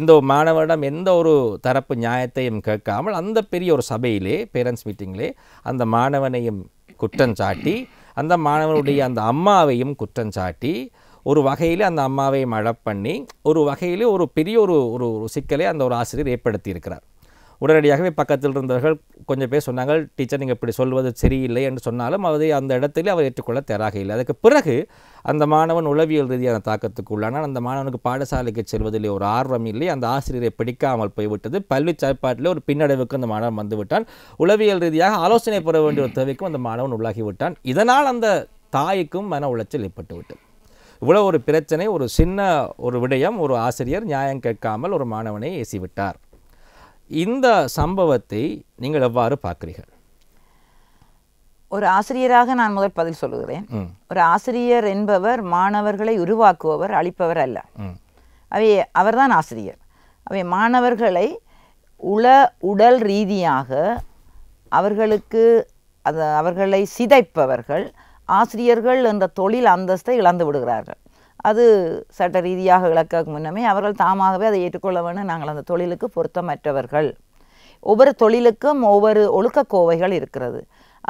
இந்த மாணவனிடம் எந்த ஒரு தரப்பு நியாயத்தையும் கேட்காமல் அந்த பெரிய ஒரு சபையிலே பேரண்ட்ஸ் மீட்டிங்கிலே அந்த மாணவனையும் குற்றம் சாட்டி அந்த மாணவனுடைய அந்த அம்மாவையும் குற்றம் சாட்டி ஒரு வகையில் அந்த அம்மாவை மழை பண்ணி ஒரு வகையில் ஒரு பெரிய ஒரு ஒரு சிக்கலை அந்த ஒரு ஆசிரியர் ஏற்படுத்தியிருக்கிறார் உடனடியாகவே பக்கத்தில் இருந்தவர்கள் கொஞ்சம் பேர் சொன்னாங்க டீச்சர் நீங்கள் இப்படி சொல்வது சரியில்லை என்று சொன்னாலும் அதை அந்த இடத்துல அவர் ஏற்றுக்கொள்ள தராக இல்லை அதுக்கு பிறகு அந்த மாணவன் உளவியல் ரீதியான தாக்கத்துக்கு உள்ளானால் அந்த மாணவனுக்கு பாடசாலைக்கு செல்வதில் ஒரு ஆர்வம் இல்லை அந்த ஆசிரியரை பிடிக்காமல் போய்விட்டது பள்ளி சாய்ப்பாட்டில் ஒரு பின்னடைவுக்கு அந்த மாணவன் வந்துவிட்டான் உளவியல் ரீதியாக ஆலோசனை பெற வேண்டிய ஒரு தேவைக்கும் அந்த மாணவன் உள்ளாகிவிட்டான் இதனால் அந்த தாய்க்கும் மன உளைச்சல் ஏற்பட்டுவிட்டது இவ்வளோ ஒரு பிரச்சனை ஒரு சின்ன ஒரு விடயம் ஒரு ஆசிரியர் நியாயம் கேட்காமல் ஒரு மாணவனை ஏசிவிட்டார் இந்த சம்பவத்தை நீங்கள் எவ்வாறு பார்க்குறீர்கள் ஒரு ஆசிரியராக நான் முதல் பதில் சொல்லுகிறேன் ஒரு ஆசிரியர் என்பவர் மாணவர்களை உருவாக்குபவர் அளிப்பவர் அல்ல அவை அவர்தான் ஆசிரியர் அவை மாணவர்களை உள உடல் ரீதியாக அவர்களுக்கு அது அவர்களை சிதைப்பவர்கள் ஆசிரியர்கள் என்ற தொழில் அந்தஸ்தை இழந்து விடுகிறார்கள் அது சட்ட ரீதியாக இழக்க முன்னமே அவர்கள் தாமாகவே அதை ஏற்றுக்கொள்ள வேண்டும் நாங்கள் அந்த தொழிலுக்கு பொருத்தமற்றவர்கள் ஒவ்வொரு தொழிலுக்கும் ஒவ்வொரு ஒழுக்கக்கோவைகள் இருக்கிறது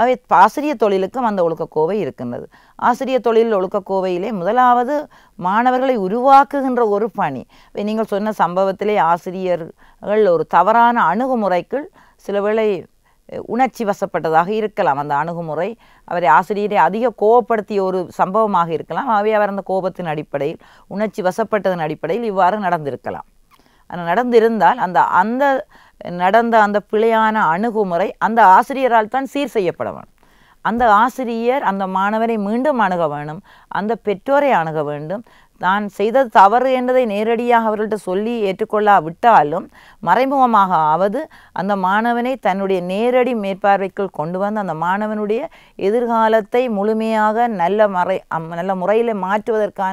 அவை ஆசிரியர் தொழிலுக்கும் அந்த ஒழுக்கக்கோவை இருக்கின்றது ஆசிரியர் தொழில் ஒழுக்கக்கோவையிலே முதலாவது மாணவர்களை உருவாக்குகின்ற ஒரு பணி நீங்கள் சொன்ன சம்பவத்திலே ஆசிரியர்கள் ஒரு தவறான அணுகுமுறைக்குள் சில வேளை உணர்ச்சி வசப்பட்டதாக இருக்கலாம் அந்த அணுகுமுறை அவரை ஆசிரியரை அதிக கோபப்படுத்திய ஒரு சம்பவமாக இருக்கலாம் ஆகவே அவர் அந்த கோபத்தின் அடிப்படையில் உணர்ச்சி வசப்பட்டதன் அடிப்படையில் இவ்வாறு நடந்திருக்கலாம் ஆனால் நடந்திருந்தால் அந்த அந்த நடந்த அந்த பிழையான அணுகுமுறை அந்த ஆசிரியரால் தான் சீர் செய்யப்பட வேணும் அந்த ஆசிரியர் அந்த மாணவரை மீண்டும் அணுக வேணும் அந்த பெற்றோரை அணுக வேண்டும் தான் செய்த தவறு என்பதை நேரடியாக அவர்கள்ட்ட சொல்லி ஏற்றுக்கொள்ளாவிட்டாலும் மறைமுகமாக ஆவது அந்த மாணவனை தன்னுடைய நேரடி மேற்பார்வைக்குள் கொண்டு வந்து அந்த மாணவனுடைய எதிர்காலத்தை முழுமையாக நல்ல மறை நல்ல முறையில் மாற்றுவதற்கான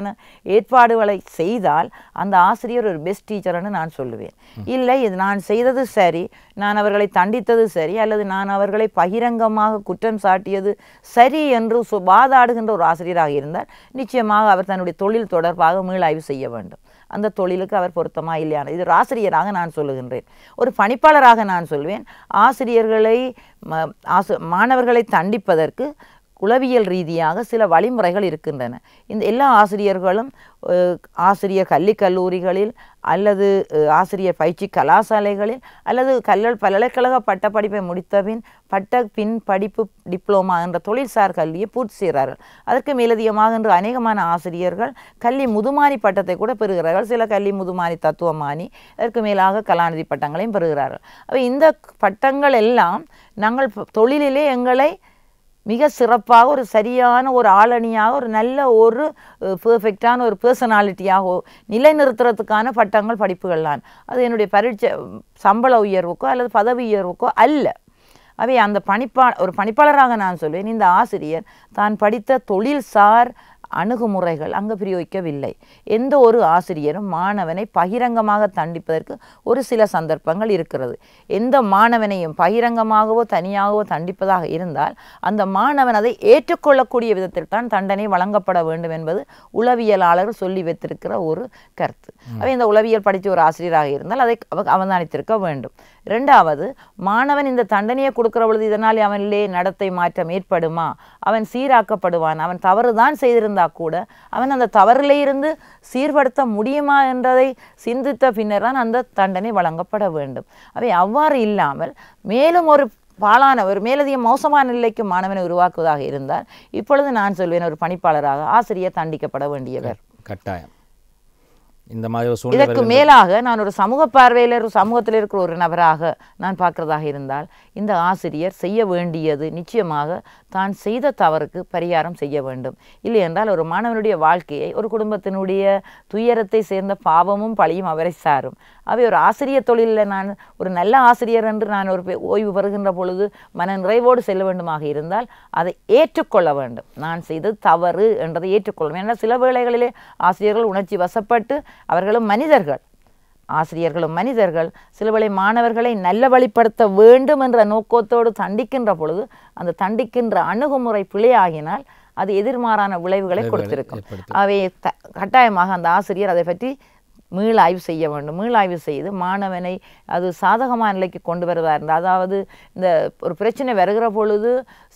ஏற்பாடுகளை செய்தால் அந்த ஆசிரியர் ஒரு பெஸ்ட் டீச்சர்னு நான் சொல்லுவேன் இல்லை இது நான் செய்தது சரி நான் அவர்களை தண்டித்தது சரி அல்லது நான் அவர்களை பகிரங்கமாக குற்றம் சாட்டியது சரி என்று சுபாதாடுகின்ற ஒரு ஆசிரியராக இருந்தால் நிச்சயமாக அவர் தன்னுடைய தொழில் தொடர்பாக மீளாய்வு செய்ய வேண்டும் அந்த தொழிலுக்கு அவர் பொருத்தமாக இல்லையானது இது ஒரு ஆசிரியராக நான் சொல்லுகின்றேன் ஒரு பணிப்பாளராக நான் சொல்வேன் ஆசிரியர்களை மாணவர்களை தண்டிப்பதற்கு உளவியல் ரீதியாக சில வழிமுறைகள் இருக்கின்றன இந்த எல்லா ஆசிரியர்களும் ஆசிரியர் கல்வி கல்லூரிகளில் அல்லது ஆசிரியர் பயிற்சி கலாசாலைகளில் அல்லது கல்லல் பல்கலைக்கழக பட்டப்படிப்பை முடித்தபின் பட்ட பின் படிப்பு டிப்ளோமா என்ற தொழில்சார் கல்வியை பூர்த்தி செய்கிறார்கள் அதற்கு மேலதிகமாக என்று அநேகமான ஆசிரியர்கள் கல்வி முதுமானி பட்டத்தை கூட பெறுகிறார்கள் சில கல்வி முதுமானி தத்துவமானி அதற்கு மேலாக கலாநிதி பட்டங்களையும் பெறுகிறார்கள் அப்போ இந்த பட்டங்கள் எல்லாம் நாங்கள் தொழிலிலே எங்களை மிக சிறப்பாக ஒரு சரியான ஒரு ஆளணியாக ஒரு நல்ல ஒரு பெர்ஃபெக்டான ஒரு பர்சனாலிட்டியாக நிலைநிறுத்துறதுக்கான பட்டங்கள் படிப்புகள் தான் அது என்னுடைய பரீட்சை சம்பள உயர்வுக்கோ அல்லது பதவி உயர்வுக்கோ அல்ல அவை அந்த பணிப்பா ஒரு பணிப்பாளராக நான் சொல்வேன் இந்த ஆசிரியர் தான் படித்த தொழில் சார் அணுகுமுறைகள் அங்கு பிரயோகிக்கவில்லை எந்த ஒரு ஆசிரியரும் மாணவனை பகிரங்கமாக தண்டிப்பதற்கு ஒரு சில சந்தர்ப்பங்கள் இருக்கிறது எந்த மாணவனையும் பகிரங்கமாகவோ தனியாகவோ தண்டிப்பதாக இருந்தால் அந்த மாணவன் அதை ஏற்றுக்கொள்ளக்கூடிய விதத்தில் தான் தண்டனை வழங்கப்பட வேண்டும் என்பது உளவியலாளர் சொல்லி வைத்திருக்கிற ஒரு கருத்து அவை இந்த உளவியல் படித்த ஒரு ஆசிரியராக இருந்தால் அதை அவதானித்திருக்க வேண்டும் ரெண்டாவது மாணவன் இந்த தண்டனையை கொடுக்கிற பொழுது இதனால் அவனிலே நடத்தை மாற்றம் ஏற்படுமா அவன் சீராக்கப்படுவான் அவன் தவறுதான் செய்திருந்தான் இருந்தால் கூட அவன் அந்த தவறிலே இருந்து சீர்படுத்த முடியுமா என்றதை சிந்தித்த பின்னர் தான் அந்த தண்டனை வழங்கப்பட வேண்டும் அவை அவ்வாறு இல்லாமல் மேலும் ஒரு பாலான ஒரு மேலதிகம் மோசமான நிலைக்கு மாணவனை உருவாக்குவதாக இருந்தால் இப்பொழுது நான் சொல்வேன் ஒரு பணிப்பாளராக ஆசிரியர் தண்டிக்கப்பட வேண்டியவர் கட்டாயம் இந்த மாதிரி ஒரு சூழ்நிலை இதற்கு மேலாக நான் ஒரு சமூக பார்வையில் ஒரு சமூகத்தில் இருக்கிற ஒரு நபராக நான் பார்க்குறதாக இருந்தால் இந்த ஆசிரியர் செய்ய வேண்டியது நிச்சயமாக தான் செய்த தவறுக்கு பரிகாரம் செய்ய வேண்டும் இல்லை என்றால் ஒரு மாணவனுடைய வாழ்க்கையை ஒரு குடும்பத்தினுடைய துயரத்தை சேர்ந்த பாவமும் பழியும் அவரை சாரும் அவை ஒரு ஆசிரியர் தொழிலில் நான் ஒரு நல்ல ஆசிரியர் என்று நான் ஒரு ஓய்வு பெறுகின்ற பொழுது மன நிறைவோடு செல்ல வேண்டுமாக இருந்தால் அதை ஏற்றுக்கொள்ள வேண்டும் நான் செய்தது தவறு என்றதை ஏற்றுக்கொள்ளும் ஏன்னா சில வேளைகளிலே ஆசிரியர்கள் உணர்ச்சி வசப்பட்டு அவர்களும் மனிதர்கள் ஆசிரியர்களும் மனிதர்கள் வழி மாணவர்களை நல்ல வழிப்படுத்த வேண்டும் என்ற நோக்கத்தோடு தண்டிக்கின்ற பொழுது அந்த தண்டிக்கின்ற அணுகுமுறை பிழையாகினால் அது எதிர்மாறான விளைவுகளை கொடுத்திருக்கும் அவை கட்டாயமாக அந்த ஆசிரியர் அதை பற்றி மீளாய்வு செய்ய வேண்டும் மீளாய்வு செய்து மாணவனை அது சாதகமான நிலைக்கு கொண்டு வருவதாக இருந்தால் அதாவது இந்த ஒரு பிரச்சனை வருகிற பொழுது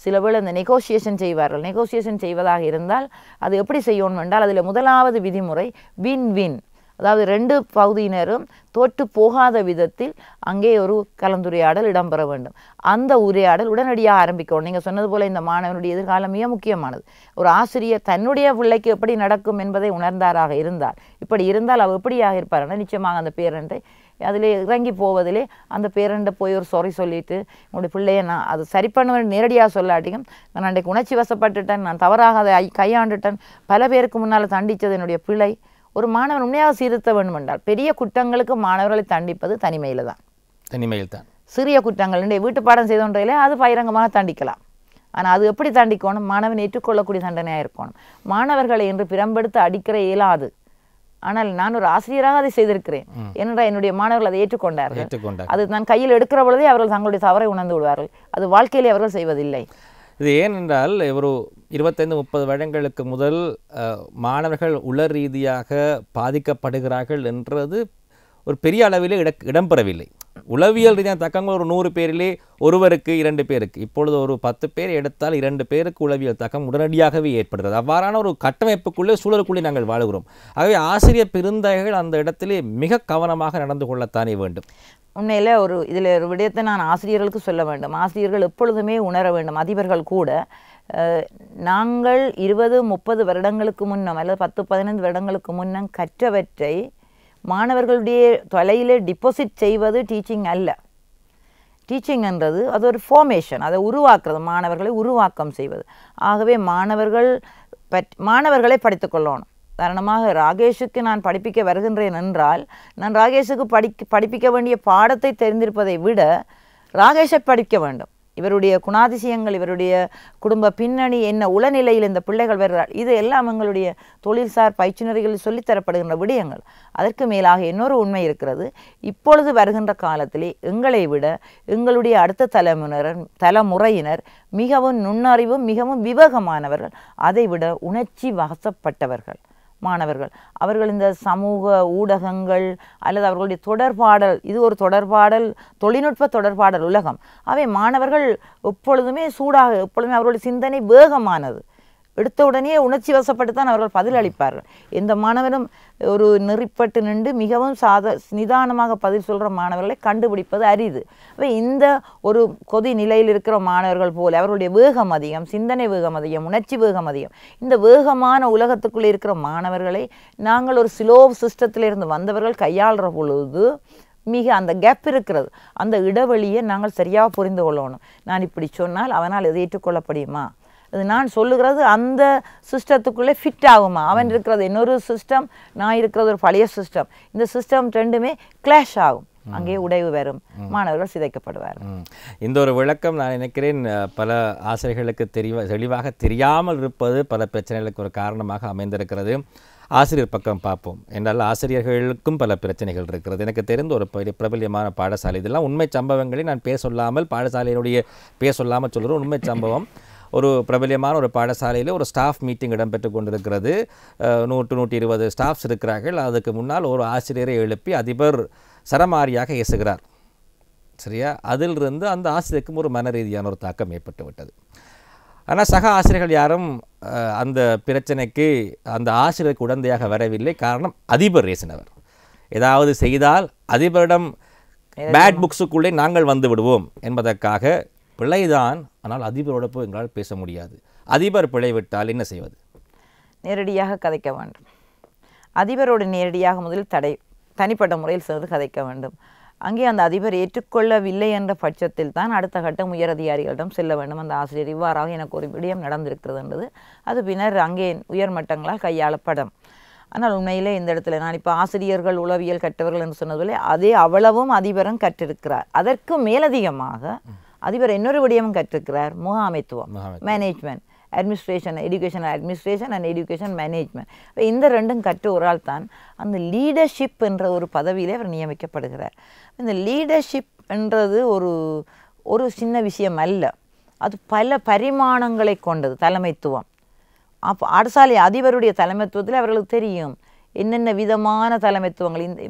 சில பேர் இந்த நெகோசியேஷன் செய்வார்கள் நெகோசியேஷன் செய்வதாக இருந்தால் அது எப்படி செய்யணும் என்றால் அதில் முதலாவது விதிமுறை வின் வின் அதாவது ரெண்டு பகுதியினரும் தோற்று போகாத விதத்தில் அங்கே ஒரு கலந்துரையாடல் இடம்பெற வேண்டும் அந்த உரையாடல் உடனடியாக ஆரம்பிக்கணும் நீங்கள் சொன்னது போல் இந்த மாணவனுடைய எதிர்காலம் மிக முக்கியமானது ஒரு ஆசிரியர் தன்னுடைய பிள்ளைக்கு எப்படி நடக்கும் என்பதை உணர்ந்தாராக இருந்தார் இப்படி இருந்தால் அவர் எப்படியாக இருப்பார்னா நிச்சயமாக அந்த பேரண்டை அதில் இறங்கி போவதிலே அந்த பேரண்டை போய் ஒரு சொறை சொல்லிட்டு உங்களுடைய பிள்ளைய நான் அது சரி பண்ணுவேன் நேரடியாக சொல்லாட்டியும் நான் அன்றைக்கு உணர்ச்சி வசப்பட்டுட்டேன் நான் தவறாக அதை கையாண்டுட்டேன் பல பேருக்கு முன்னால் தண்டித்தது என்னுடைய பிள்ளை ஒரு மாணவர் உண்மையாக சீர்திருத்த வேண்டும் என்றால் பெரிய குற்றங்களுக்கு மாணவர்களை தண்டிப்பது தனிமையில் தான் தனிமையில் தான் சிறிய குற்றங்கள் வீட்டு பாடம் செய்தோன்றையிலே அது பகிரங்கமாக தண்டிக்கலாம் ஆனால் அது எப்படி தண்டிக்கணும் மாணவன் ஏற்றுக்கொள்ளக்கூடிய தண்டனையாக இருக்கணும் மாணவர்களை என்று பிரம்பெடுத்து அடிக்கிற இயலாது ஆனால் நான் ஒரு ஆசிரியராக அதை செய்திருக்கிறேன் ஏனென்றா என்னுடைய மாணவர்கள் அதை ஏற்றுக்கொண்டார்கள் அது நான் கையில் எடுக்கிற பொழுதே அவர்கள் தங்களுடைய தவறை உணர்ந்து விடுவார்கள் அது வாழ்க்கையில் அவர்கள் செய்வதில்லை இது ஏனென்றால் ஒரு இருபத்தைந்து முப்பது வருடங்களுக்கு முதல் மாணவர்கள் உலர் ரீதியாக பாதிக்கப்படுகிறார்கள் என்றது ஒரு பெரிய அளவிலே இட இடம்பெறவில்லை உளவியல் ரீதியான தக்கங்கள் ஒரு நூறு பேரிலே ஒருவருக்கு இரண்டு பேருக்கு இப்பொழுது ஒரு பத்து பேர் எடுத்தால் இரண்டு பேருக்கு உளவியல் தக்கம் உடனடியாகவே ஏற்படுகிறது அவ்வாறான ஒரு கட்டமைப்புக்குள்ளே சூழலுக்குள்ளே நாங்கள் வாழுகிறோம் ஆகவே ஆசிரியர் பெருந்தகைகள் அந்த இடத்திலே மிக கவனமாக நடந்து கொள்ளத்தானே வேண்டும் உண்மையில் ஒரு இதில் ஒரு விடயத்தை நான் ஆசிரியர்களுக்கு சொல்ல வேண்டும் ஆசிரியர்கள் எப்பொழுதுமே உணர வேண்டும் அதிபர்கள் கூட நாங்கள் இருபது முப்பது வருடங்களுக்கு முன்னம் அல்லது பத்து பதினைந்து வருடங்களுக்கு முன்னம் கற்றவற்றை மாணவர்களுடைய தொலையில் டிபாசிட் செய்வது டீச்சிங் அல்ல டீச்சிங்ன்றது அது ஒரு ஃபார்மேஷன் அதை உருவாக்குறது மாணவர்களை உருவாக்கம் செய்வது ஆகவே மாணவர்கள் பற் மாணவர்களை படித்துக்கொள்ளணும் காரணமாக ராகேஷுக்கு நான் படிப்பிக்க வருகின்றேன் என்றால் நான் ராகேஷுக்கு படி படிப்பிக்க வேண்டிய பாடத்தை தெரிந்திருப்பதை விட ராகேஷை படிக்க வேண்டும் இவருடைய குணாதிசயங்கள் இவருடைய குடும்ப பின்னணி என்ன உளநிலையில் இந்த பிள்ளைகள் வருகிறார் இது எல்லாம் எங்களுடைய தொழில்சார் பயிற்சி பயிற்றுநர்கள் சொல்லித்தரப்படுகின்ற விடயங்கள் அதற்கு மேலாக இன்னொரு உண்மை இருக்கிறது இப்பொழுது வருகின்ற காலத்திலே எங்களை விட எங்களுடைய அடுத்த தலைமுறை தலைமுறையினர் மிகவும் நுண்ணறிவும் மிகவும் விவேகமானவர்கள் அதைவிட உணர்ச்சி வசப்பட்டவர்கள் மாணவர்கள் அவர்கள் இந்த சமூக ஊடகங்கள் அல்லது அவர்களுடைய தொடர்பாடல் இது ஒரு தொடர்பாடல் தொழில்நுட்ப தொடர்பாடல் உலகம் அவை மாணவர்கள் எப்பொழுதுமே சூடாக எப்பொழுதுமே அவர்களுடைய சிந்தனை வேகமானது எடுத்த உடனே உணர்ச்சி வசப்பட்டு தான் அவர்கள் பதில் அளிப்பார்கள் எந்த மாணவரும் ஒரு நெறிப்பட்டு நின்று மிகவும் சாத நிதானமாக பதில் சொல்கிற மாணவர்களை கண்டுபிடிப்பது அரிது அப்போ இந்த ஒரு கொதி நிலையில் இருக்கிற மாணவர்கள் போல் அவர்களுடைய வேகம் அதிகம் சிந்தனை வேகம் அதிகம் உணர்ச்சி வேகம் அதிகம் இந்த வேகமான உலகத்துக்குள்ளே இருக்கிற மாணவர்களை நாங்கள் ஒரு ஸ்லோ சிஸ்டத்திலிருந்து வந்தவர்கள் கையாளுற பொழுது மிக அந்த கேப் இருக்கிறது அந்த இடைவெளியை நாங்கள் சரியாக புரிந்து கொள்ளணும் நான் இப்படி சொன்னால் அவனால் இதை ஏற்றுக்கொள்ளப்படியுமா அது நான் சொல்லுகிறது அந்த சிஸ்டத்துக்குள்ளே ஃபிட் ஆகுமா அவன் இருக்கிறது இன்னொரு சிஸ்டம் நான் இருக்கிறது ஒரு பழைய சிஸ்டம் இந்த சிஸ்டம் ரெண்டுமே கிளாஷ் ஆகும் அங்கே உடைவு வரும் மாணவர்கள் சிதைக்கப்படுவார் இந்த ஒரு விளக்கம் நான் நினைக்கிறேன் பல ஆசிரியர்களுக்கு தெரிய தெளிவாக தெரியாமல் இருப்பது பல பிரச்சனைகளுக்கு ஒரு காரணமாக அமைந்திருக்கிறது ஆசிரியர் பக்கம் பார்ப்போம் என்றால் ஆசிரியர்களுக்கும் பல பிரச்சனைகள் இருக்கிறது எனக்கு தெரிந்த ஒரு பிரபல்யமான பாடசாலை இதெல்லாம் உண்மை சம்பவங்களை நான் பேசொல்லாமல் பாடசாலையினுடைய பேசொல்லாமல் சொல்கிறோம் உண்மை சம்பவம் ஒரு பிரபலியமான ஒரு பாடசாலையில் ஒரு ஸ்டாஃப் மீட்டிங் இடம்பெற்று கொண்டிருக்கிறது நூற்று நூற்றி இருபது ஸ்டாஃப்ஸ் இருக்கிறார்கள் அதுக்கு முன்னால் ஒரு ஆசிரியரை எழுப்பி அதிபர் சரமாரியாக இயேசுகிறார் சரியா அதிலிருந்து அந்த ஆசிரியருக்கும் ஒரு மன ரீதியான ஒரு தாக்கம் ஏற்பட்டு விட்டது ஆனால் சக ஆசிரியர்கள் யாரும் அந்த பிரச்சனைக்கு அந்த ஆசிரியருக்கு உடந்தையாக வரவில்லை காரணம் அதிபர் ரேசினவர் ஏதாவது செய்தால் அதிபரிடம் பேட் புக்ஸுக்குள்ளே நாங்கள் வந்து விடுவோம் என்பதற்காக பிழைதான் ஆனால் அதிபரோட போய் எங்களால் பேச முடியாது அதிபர் பிழைவிட்டால் என்ன செய்வது நேரடியாக கதைக்க வேண்டும் அதிபரோடு நேரடியாக முதலில் தடை தனிப்பட்ட முறையில் சேர்ந்து கதைக்க வேண்டும் அங்கே அந்த அதிபர் ஏற்றுக்கொள்ளவில்லை என்ற பட்சத்தில் தான் அடுத்த கட்டம் உயர் அதிகாரிகளிடம் செல்ல வேண்டும் அந்த ஆசிரியர் இவ்வாறாக எனக்கு ஒரு விடயம் என்பது அது பின்னர் அங்கே உயர்மட்டங்களால் கையாளப்படும் ஆனால் உண்மையிலே இந்த இடத்துல நான் இப்போ ஆசிரியர்கள் உளவியல் கற்றவர்கள் என்று சொன்னதுல அதே அவ்வளவும் அதிபரும் கற்றிருக்கிறார் அதற்கு மேலதிகமாக அதிபர் இன்னொரு விடயம் கற்றுக்கிறார் முகாமைத்துவம் management administration education administration and education management இப்போ இந்த ரெண்டும் கற்று ஒரு ஆள் தான் அந்த லீடர்ஷிப் என்ற ஒரு பதவியிலே அவர் நியமிக்கப்படுகிறார் இந்த லீடர்ஷிப் என்றது ஒரு ஒரு சின்ன விஷயம் அல்ல அது பல பரிமாணங்களை கொண்டது தலைமைத்துவம் அப்போ அடசாலை அதிபருடைய தலைமைத்துவத்தில் அவர்களுக்கு தெரியும் என்னென்ன விதமான தலைமைத்துவங்கள் இந்த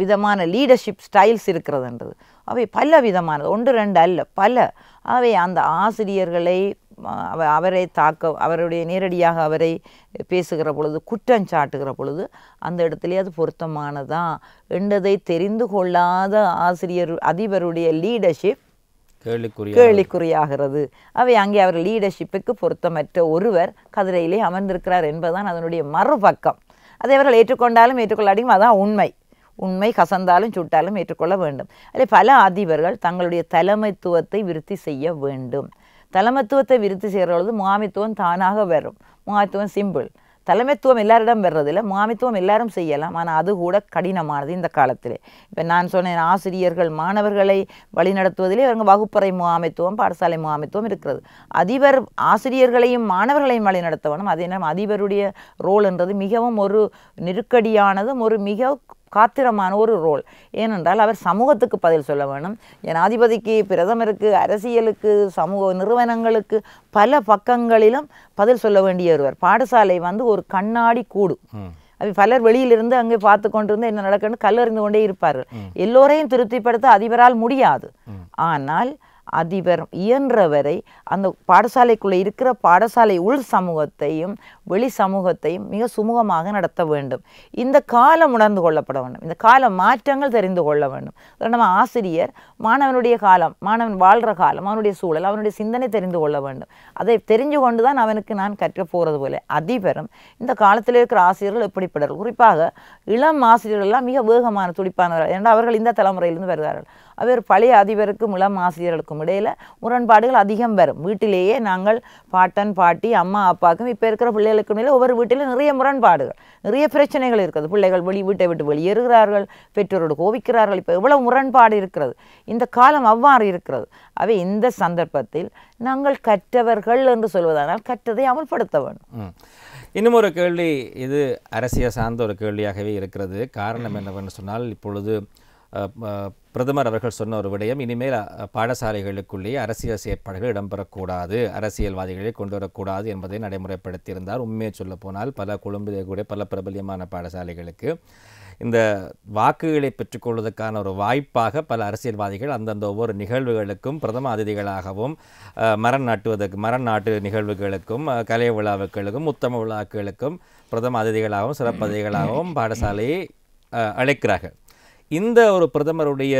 விதமான லீடர்ஷிப் ஸ்டைல்ஸ் இருக்கிறதுன்றது அவை பல விதமானது ஒன்று ரெண்டு அல்ல பல அவை அந்த ஆசிரியர்களை அவரை தாக்க அவருடைய நேரடியாக அவரை பேசுகிற பொழுது குற்றம் சாட்டுகிற பொழுது அந்த இடத்துல அது பொருத்தமானதா என்றதை தெரிந்து கொள்ளாத ஆசிரியர் அதிபருடைய லீடர்ஷிப் கேள்விக்குறியாகிறது அவை அங்கே அவர் லீடர்ஷிப்புக்கு பொருத்தமற்ற ஒருவர் கதிரையிலே அமர்ந்திருக்கிறார் என்பதுதான் அதனுடைய மறுபக்கம் அதை அவர்கள் ஏற்றுக்கொண்டாலும் ஏற்றுக்கொள்ளாட்டியும் அதான் உண்மை உண்மை கசந்தாலும் சுட்டாலும் ஏற்றுக்கொள்ள வேண்டும் அதில் பல அதிபர்கள் தங்களுடைய தலைமைத்துவத்தை விருத்தி செய்ய வேண்டும் தலைமைத்துவத்தை விருத்தி செய்கிற பொழுது முகாமித்துவம் தானாக வரும் முகாமித்துவம் சிம்பிள் தலைமைத்துவம் எல்லாரிடம் வர்றதில்ல முகாமித்துவம் எல்லாரும் செய்யலாம் ஆனால் அது கூட கடினமானது இந்த காலத்தில் இப்போ நான் சொன்னேன் ஆசிரியர்கள் மாணவர்களை வழிநடத்துவதிலே அவங்க வகுப்பறை முகாமித்துவம் பாடசாலை முகாமித்துவம் இருக்கிறது அதிபர் ஆசிரியர்களையும் மாணவர்களையும் வழிநடத்த வேணும் அதே நேரம் அதிபருடைய ரோல் என்றது மிகவும் ஒரு நெருக்கடியானதும் ஒரு மிக காத்திரமான ஒரு ரோல் ஏனென்றால் அவர் சமூகத்துக்கு பதில் சொல்ல வேணும் ஜனாதிபதிக்கு பிரதமருக்கு அரசியலுக்கு சமூக நிறுவனங்களுக்கு பல பக்கங்களிலும் பதில் சொல்ல வேண்டிய ஒருவர் பாடசாலை வந்து ஒரு கண்ணாடி கூடு அப்படி பலர் வெளியிலிருந்து அங்கே பார்த்து கொண்டிருந்து என்ன நடக்குன்னு கல்லறிந்து கொண்டே இருப்பார்கள் எல்லோரையும் திருப்திப்படுத்த அதிபரால் முடியாது ஆனால் அதிபர் இயன்றவரை அந்த பாடசாலைக்குள்ளே இருக்கிற பாடசாலை உள் சமூகத்தையும் வெளி சமூகத்தையும் மிக சுமூகமாக நடத்த வேண்டும் இந்த காலம் உணர்ந்து கொள்ளப்பட வேண்டும் இந்த கால மாற்றங்கள் தெரிந்து கொள்ள வேண்டும் நம்ம ஆசிரியர் மாணவனுடைய காலம் மாணவன் வாழ்கிற காலம் அவனுடைய சூழல் அவனுடைய சிந்தனை தெரிந்து கொள்ள வேண்டும் அதை தெரிஞ்சு கொண்டு தான் அவனுக்கு நான் கற்க போகிறது போல அதிபரும் இந்த காலத்தில் இருக்கிற ஆசிரியர்கள் எப்படிப்படுறார்கள் குறிப்பாக இளம் ஆசிரியர்கள்லாம் மிக வேகமான துடிப்பானவர்கள் ஏன்னா அவர்கள் இந்த தலைமுறையிலிருந்து வருகிறார்கள் அவர் பழைய அதிபருக்கும் இளம் ஆசிரியர்களுக்கும் இடையில் முரண்பாடுகள் அதிகம் வரும் வீட்டிலேயே நாங்கள் பாட்டன் பாட்டி அம்மா அப்பாவுக்கும் இப்போ இருக்கிற பிள்ளைகளுக்கும் இடையில் ஒவ்வொரு வீட்டிலும் நிறைய முரண்பாடுகள் நிறைய பிரச்சனைகள் இருக்கிறது பிள்ளைகள் வெளி வீட்டை விட்டு வெளியேறுகிறார்கள் பெற்றோரோடு கோவிக்கிறார்கள் இப்போ எவ்வளோ முரண்பாடு இருக்கிறது இந்த காலம் அவ்வாறு இருக்கிறது அவை இந்த சந்தர்ப்பத்தில் நாங்கள் கற்றவர்கள் என்று சொல்வதானால் கற்றதை அமல்படுத்த வேண்டும் இன்னும் ஒரு கேள்வி இது அரசியல் சார்ந்த ஒரு கேள்வியாகவே இருக்கிறது காரணம் என்னவென்று சொன்னால் இப்பொழுது பிரதமர் அவர்கள் சொன்ன ஒரு விடயம் இனிமேல் பாடசாலைகளுக்குள்ளேயே அரசியல் செயற்பாடுகள் இடம்பெறக்கூடாது அரசியல்வாதிகளை கொண்டு வரக்கூடாது என்பதை நடைமுறைப்படுத்தியிருந்தார் உண்மையை சொல்ல போனால் பல கொழும்பிலே கூட பல பிரபல்யமான பாடசாலைகளுக்கு இந்த வாக்குகளை பெற்றுக்கொள்வதற்கான ஒரு வாய்ப்பாக பல அரசியல்வாதிகள் அந்தந்த ஒவ்வொரு நிகழ்வுகளுக்கும் பிரதம அதிதிகளாகவும் மரம் நாட்டுவதற்கு மரம் நாட்டு நிகழ்வுகளுக்கும் கலை விழாவுக்களுக்கும் உத்தம விழாக்களுக்கும் பிரதம அதிதிகளாகவும் சிறப்பு அதிதிகளாகவும் பாடசாலையை அழைக்கிறார்கள் இந்த ஒரு பிரதமருடைய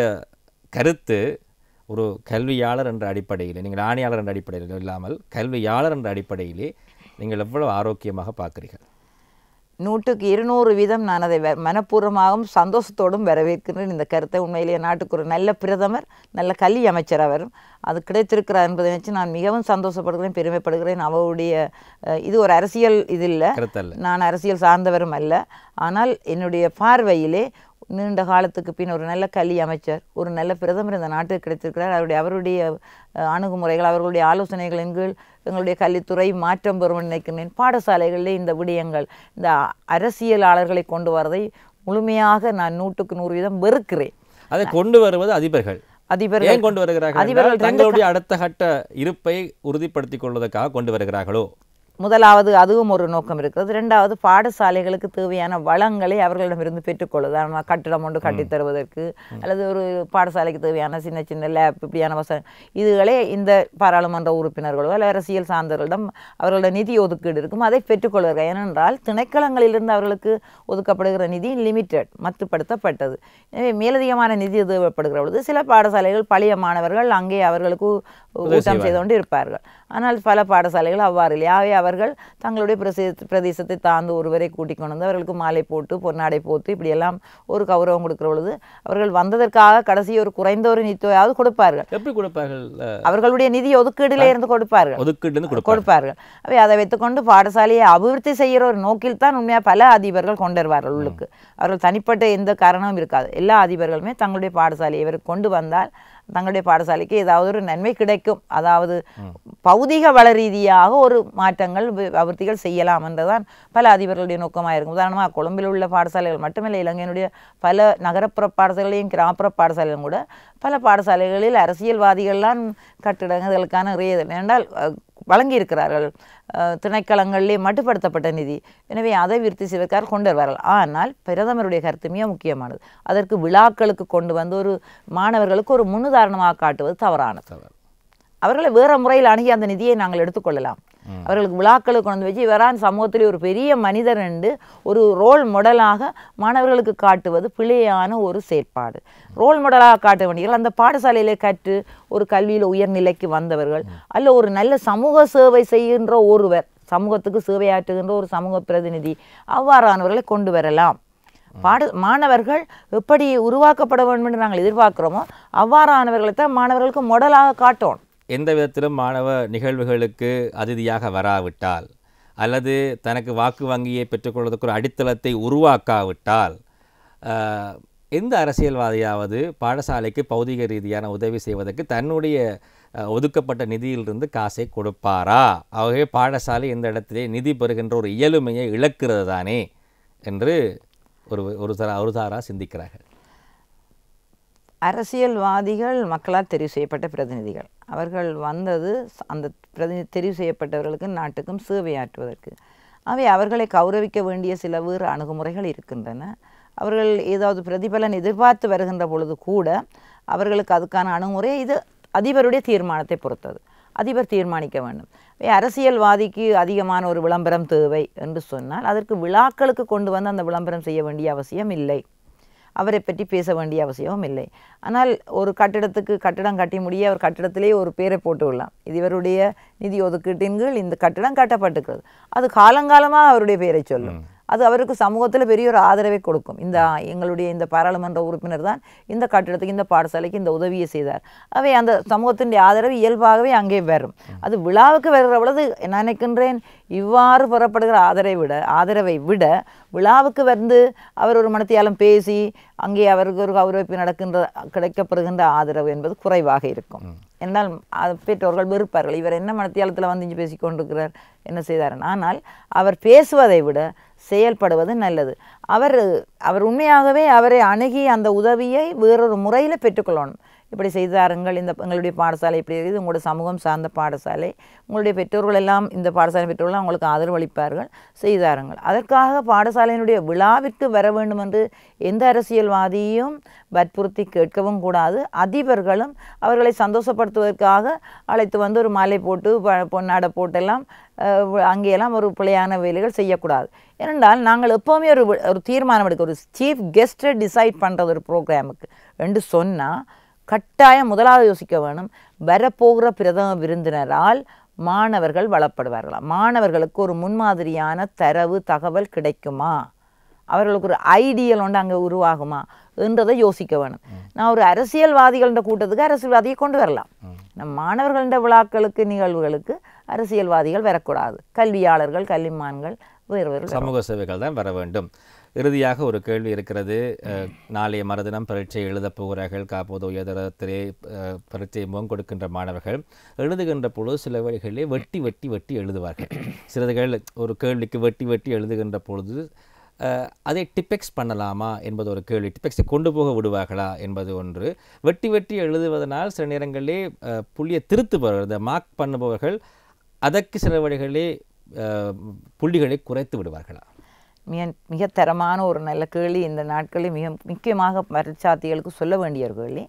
கருத்து ஒரு கல்வியாளர் என்ற அடிப்படையில் நீங்கள் ஆணையாளர் என்ற அடிப்படையில் இல்லாமல் கல்வியாளர் என்ற அடிப்படையிலே நீங்கள் எவ்வளவு ஆரோக்கியமாக பார்க்குறீர்கள் நூற்றுக்கு இருநூறு வீதம் நான் அதை மனப்பூர்வமாகவும் சந்தோஷத்தோடும் வரவேற்கின்றேன் இந்த கருத்தை உண்மையிலேயே நாட்டுக்கு ஒரு நல்ல பிரதமர் நல்ல கல்வி அமைச்சர் அவரும் அது கிடைத்திருக்கிறார் என்பதை வச்சு நான் மிகவும் சந்தோஷப்படுகிறேன் பெருமைப்படுகிறேன் அவருடைய இது ஒரு அரசியல் இது இல்லை நான் அரசியல் சார்ந்தவரும் அல்ல ஆனால் என்னுடைய பார்வையிலே நீண்ட காலத்துக்கு பின் ஒரு நல்ல கல்வி அமைச்சர் ஒரு நல்ல பிரதமர் இந்த நாட்டுக்கு கிடைத்திருக்கிறார் அவருடைய அவருடைய அணுகுமுறைகள் அவர்களுடைய ஆலோசனைகள் எங்கள் எங்களுடைய கல்வித்துறை மாற்றம் பெறும் நினைக்கிறேன் பாடசாலைகளிலே இந்த விடயங்கள் இந்த அரசியலாளர்களை கொண்டு வரதை முழுமையாக நான் நூற்றுக்கு நூறு வீதம் வெறுக்கிறேன் அதை கொண்டு வருவது அதிபர்கள் அதிபர்கள் கொண்டு வருகிறார்கள் தங்களுடைய அடுத்த கட்ட இருப்பை உறுதிப்படுத்திக் கொள்வதற்காக கொண்டு வருகிறார்களோ முதலாவது அதுவும் ஒரு நோக்கம் இருக்கிறது ரெண்டாவது பாடசாலைகளுக்கு தேவையான வளங்களை அவர்களிடமிருந்து பெற்றுக்கொள்ளுது கட்டிடம் ஒன்று கட்டித்தருவதற்கு அல்லது ஒரு பாடசாலைக்கு தேவையான சின்ன சின்ன லேப் இப்படியான வச இதுகளே இந்த பாராளுமன்ற உறுப்பினர்களோ அல்ல அரசியல் சார்ந்தவர்களிடம் அவர்களோட நிதி ஒதுக்கீடு இருக்கும் அதை பெற்றுக்கொள்வார்கள் ஏனென்றால் திணைக்களங்களிலிருந்து அவர்களுக்கு ஒதுக்கப்படுகிற நிதி லிமிட்டெட் மட்டுப்படுத்தப்பட்டது எனவே மேலதிகமான நிதி தேவைப்படுகிற பொழுது சில பாடசாலைகள் பழைய மாணவர்கள் அங்கே அவர்களுக்கு ஊட்டம் செய்து கொண்டு இருப்பார்கள் ஆனால் பல பாடசாலைகள் அவ்வாறு இல்லை ஆகவே அவர்கள் தங்களுடைய பிரசே பிரதேசத்தை தாழ்ந்து ஒருவரை கூட்டிக் கொண்டு வந்து அவர்களுக்கு மாலை போட்டு பொன்னாடை போட்டு இப்படியெல்லாம் ஒரு கௌரவம் கொடுக்கிற பொழுது அவர்கள் வந்ததற்காக கடைசி ஒரு குறைந்த ஒரு நிதியாவது கொடுப்பார்கள் எப்படி கொடுப்பார்கள் அவர்களுடைய நிதி ஒதுக்கீடுல இருந்து கொடுப்பார்கள் ஒதுக்கீடு கொடுப்பார்கள் அவை அதை வைத்துக்கொண்டு பாடசாலையை அபிவிருத்தி செய்கிற ஒரு நோக்கில் தான் உண்மையாக பல அதிபர்கள் கொண்டு வருவார்கள் உள்ளுக்கு அவர்கள் தனிப்பட்ட எந்த காரணமும் இருக்காது எல்லா அதிபர்களுமே தங்களுடைய பாடசாலையை இவர் கொண்டு வந்தால் தங்களுடைய பாடசாலைக்கு ஏதாவது ஒரு நன்மை கிடைக்கும் அதாவது பௌதிக வள ரீதியாக ஒரு மாற்றங்கள் அபிவிருத்திகள் செய்யலாம் என்றுதான் பல அதிபர்களுடைய நோக்கமாக இருக்கும் உதாரணமாக கொழும்பில் உள்ள பாடசாலைகள் மட்டுமில்லை இலங்கையினுடைய பல நகரப்புற பாடசாலைகளையும் கிராமப்புற பாடசாலைகளும் கூட பல பாடசாலைகளில் அரசியல்வாதிகள்லாம் கட்டிடங்களுக்கான நிறைய என்றால் வழங்கியிருக்கிறார்கள் திணைக்களங்களிலே மட்டுப்படுத்தப்பட்ட நிதி எனவே அதை விருத்தி செய்வதற்காக கொண்டு வருவார்கள் ஆனால் பிரதமருடைய கருத்து மிக முக்கியமானது அதற்கு விழாக்களுக்கு கொண்டு வந்து ஒரு மாணவர்களுக்கு ஒரு முன்னுதாரணமாக காட்டுவது தவறானது அவர்களை வேறு முறையில் அணுகி அந்த நிதியை நாங்கள் எடுத்துக்கொள்ளலாம் அவர்களுக்கு விழாக்களை கொண்டு வச்சு இவரான் சமூகத்தில் ஒரு பெரிய மனிதர் என்று ஒரு ரோல் மாடலாக மாணவர்களுக்கு காட்டுவது பிழையான ஒரு செயற்பாடு ரோல் மாடலாக காட்ட வேண்டியவர்கள் அந்த பாடசாலையிலே கற்று ஒரு கல்வியில் உயர்நிலைக்கு வந்தவர்கள் அல்ல ஒரு நல்ல சமூக சேவை செய்கின்ற ஒருவர் சமூகத்துக்கு சேவையாற்றுகின்ற ஒரு சமூக பிரதிநிதி அவ்வாறானவர்களை கொண்டு வரலாம் பாட மாணவர்கள் எப்படி உருவாக்கப்பட வேண்டும் என்று நாங்கள் எதிர்பார்க்குறோமோ அவ்வாறானவர்களை தான் மாணவர்களுக்கு மொடலாக காட்டணும் எந்த விதத்திலும் மாணவ நிகழ்வுகளுக்கு அதிதியாக வராவிட்டால் அல்லது தனக்கு வாக்கு வங்கியை பெற்றுக்கொள்வதற்கு ஒரு அடித்தளத்தை உருவாக்காவிட்டால் எந்த அரசியல்வாதியாவது பாடசாலைக்கு பௌதிக ரீதியான உதவி செய்வதற்கு தன்னுடைய ஒதுக்கப்பட்ட நிதியிலிருந்து காசை கொடுப்பாரா ஆகவே பாடசாலை இந்த இடத்திலே நிதி பெறுகின்ற ஒரு இயலுமையை இழக்கிறது தானே என்று ஒரு ஒரு சாரா ஒரு சாரா சிந்திக்கிறார்கள் அரசியல்வாதிகள் மக்களால் தெரிவு செய்யப்பட்ட பிரதிநிதிகள் அவர்கள் வந்தது அந்த பிரதி தெரிவு செய்யப்பட்டவர்களுக்கும் நாட்டுக்கும் சேவையாற்றுவதற்கு அவை அவர்களை கௌரவிக்க வேண்டிய சில வேறு அணுகுமுறைகள் இருக்கின்றன அவர்கள் ஏதாவது பிரதிபலன் எதிர்பார்த்து வருகின்ற பொழுது கூட அவர்களுக்கு அதுக்கான அணுகுமுறை இது அதிபருடைய தீர்மானத்தை பொறுத்தது அதிபர் தீர்மானிக்க வேண்டும் அரசியல்வாதிக்கு அதிகமான ஒரு விளம்பரம் தேவை என்று சொன்னால் அதற்கு விழாக்களுக்கு கொண்டு வந்து அந்த விளம்பரம் செய்ய வேண்டிய அவசியம் இல்லை அவரை பற்றி பேச வேண்டிய அவசியமும் இல்லை ஆனால் ஒரு கட்டிடத்துக்கு கட்டிடம் கட்டி முடிய ஒரு கட்டிடத்திலே ஒரு பேரை போட்டு விடலாம் இது இவருடைய நிதி ஒதுக்கீட்டின் கீழ் இந்த கட்டிடம் கட்டப்பட்டுக்கிறது அது காலங்காலமாக அவருடைய பெயரை சொல்லும் அது அவருக்கு சமூகத்தில் பெரிய ஒரு ஆதரவை கொடுக்கும் இந்த எங்களுடைய இந்த பாராளுமன்ற உறுப்பினர் தான் இந்த கட்டிடத்துக்கு இந்த பாடசாலைக்கு இந்த உதவியை செய்தார் அவை அந்த சமூகத்தின் ஆதரவு இயல்பாகவே அங்கே வரும் அது விழாவுக்கு வருகிற பொழுது நான் நினைக்கின்றேன் இவ்வாறு புறப்படுகிற ஆதரவை விட ஆதரவை விட விழாவுக்கு வந்து அவர் ஒரு மனத்தையாலும் பேசி அங்கே அவருக்கு ஒரு கௌரவிப்பு நடக்கின்ற கிடைக்கப்படுகின்ற ஆதரவு என்பது குறைவாக இருக்கும் என்னால் பெற்றோர்கள் வெறுப்பார்கள் இவர் என்ன மனத்தியாலத்தில் வந்து பேசி கொண்டிருக்கிறார் என்ன செய்தார் ஆனால் அவர் பேசுவதை விட செயல்படுவது நல்லது அவர் அவர் உண்மையாகவே அவரை அணுகி அந்த உதவியை வேறொரு முறையில் பெற்றுக்கொள்ளணும் இப்படி செய்தாருங்கள் இந்த எங்களுடைய பாடசாலை இப்படி இருக்குது உங்களுடைய சமூகம் சார்ந்த பாடசாலை உங்களுடைய பெற்றோர்கள் எல்லாம் இந்த பாடசாலை பெற்றோர்கள் அவங்களுக்கு ஆதரவளிப்பார்கள் செய்தாருங்கள் அதற்காக பாடசாலையினுடைய விழாவிற்கு வர வேண்டும் என்று எந்த அரசியல்வாதியும் வற்புறுத்தி கேட்கவும் கூடாது அதிபர்களும் அவர்களை சந்தோஷப்படுத்துவதற்காக அழைத்து வந்து ஒரு மாலை போட்டு பொன்னாடை போட்டெல்லாம் அங்கேயெல்லாம் ஒரு பிழையான வேலைகள் செய்யக்கூடாது ஏனென்றால் நாங்கள் எப்போவுமே ஒரு ஒரு தீர்மானம் எடுக்க ஒரு சீஃப் கெஸ்ட்டை டிசைட் பண்ணுறது ஒரு ப்ரோக்ராமுக்கு என்று சொன்னால் கட்டாயம் முதலாவது யோசிக்க வேணும் வரப்போகிற பிரதம விருந்தினரால் மாணவர்கள் வளப்படுவார்களா மாணவர்களுக்கு ஒரு முன்மாதிரியான தரவு தகவல் கிடைக்குமா அவர்களுக்கு ஒரு ஐடியல் ஒன்று அங்கே உருவாகுமா என்றதை யோசிக்க வேணும் நான் ஒரு அரசியல்வாதிகள்ன்ற கூட்டத்துக்கு அரசியல்வாதியை கொண்டு வரலாம் நம் மாணவர்கள விழாக்களுக்கு நிகழ்வுகளுக்கு அரசியல்வாதிகள் வரக்கூடாது கல்வியாளர்கள் கல்விமான்கள் வேறு சமூக சேவைகள் தான் வர வேண்டும் இறுதியாக ஒரு கேள்வி இருக்கிறது நாளைய மறுதினம் பரீட்சை எழுதப் போகிறார்கள் காப்போது உயர்தரத்திலே பரீட்சை முகம் கொடுக்கின்ற மாணவர்கள் எழுதுகின்ற பொழுது சில வழிகளிலே வெட்டி வெட்டி வெட்டி எழுதுவார்கள் சிலதுகள் ஒரு கேள்விக்கு வெட்டி வெட்டி எழுதுகின்ற பொழுது அதை டிபெக்ஸ் பண்ணலாமா என்பது ஒரு கேள்வி டிபெக்ஸை கொண்டு போக விடுவார்களா என்பது ஒன்று வெட்டி வெட்டி எழுதுவதனால் சில நேரங்களிலே புள்ளியை திருத்துபவர்கள் இந்த மார்க் பண்ணுபவர்கள் அதற்கு சில வழிகளே புள்ளிகளை குறைத்து விடுவார்களா மிக மிகத்தரமான ஒரு நல்ல கேள்வி இந்த நாட்களில் மிக முக்கியமாக பரீட்சார்த்திகளுக்கு சொல்ல வேண்டிய ஒரு கேள்வி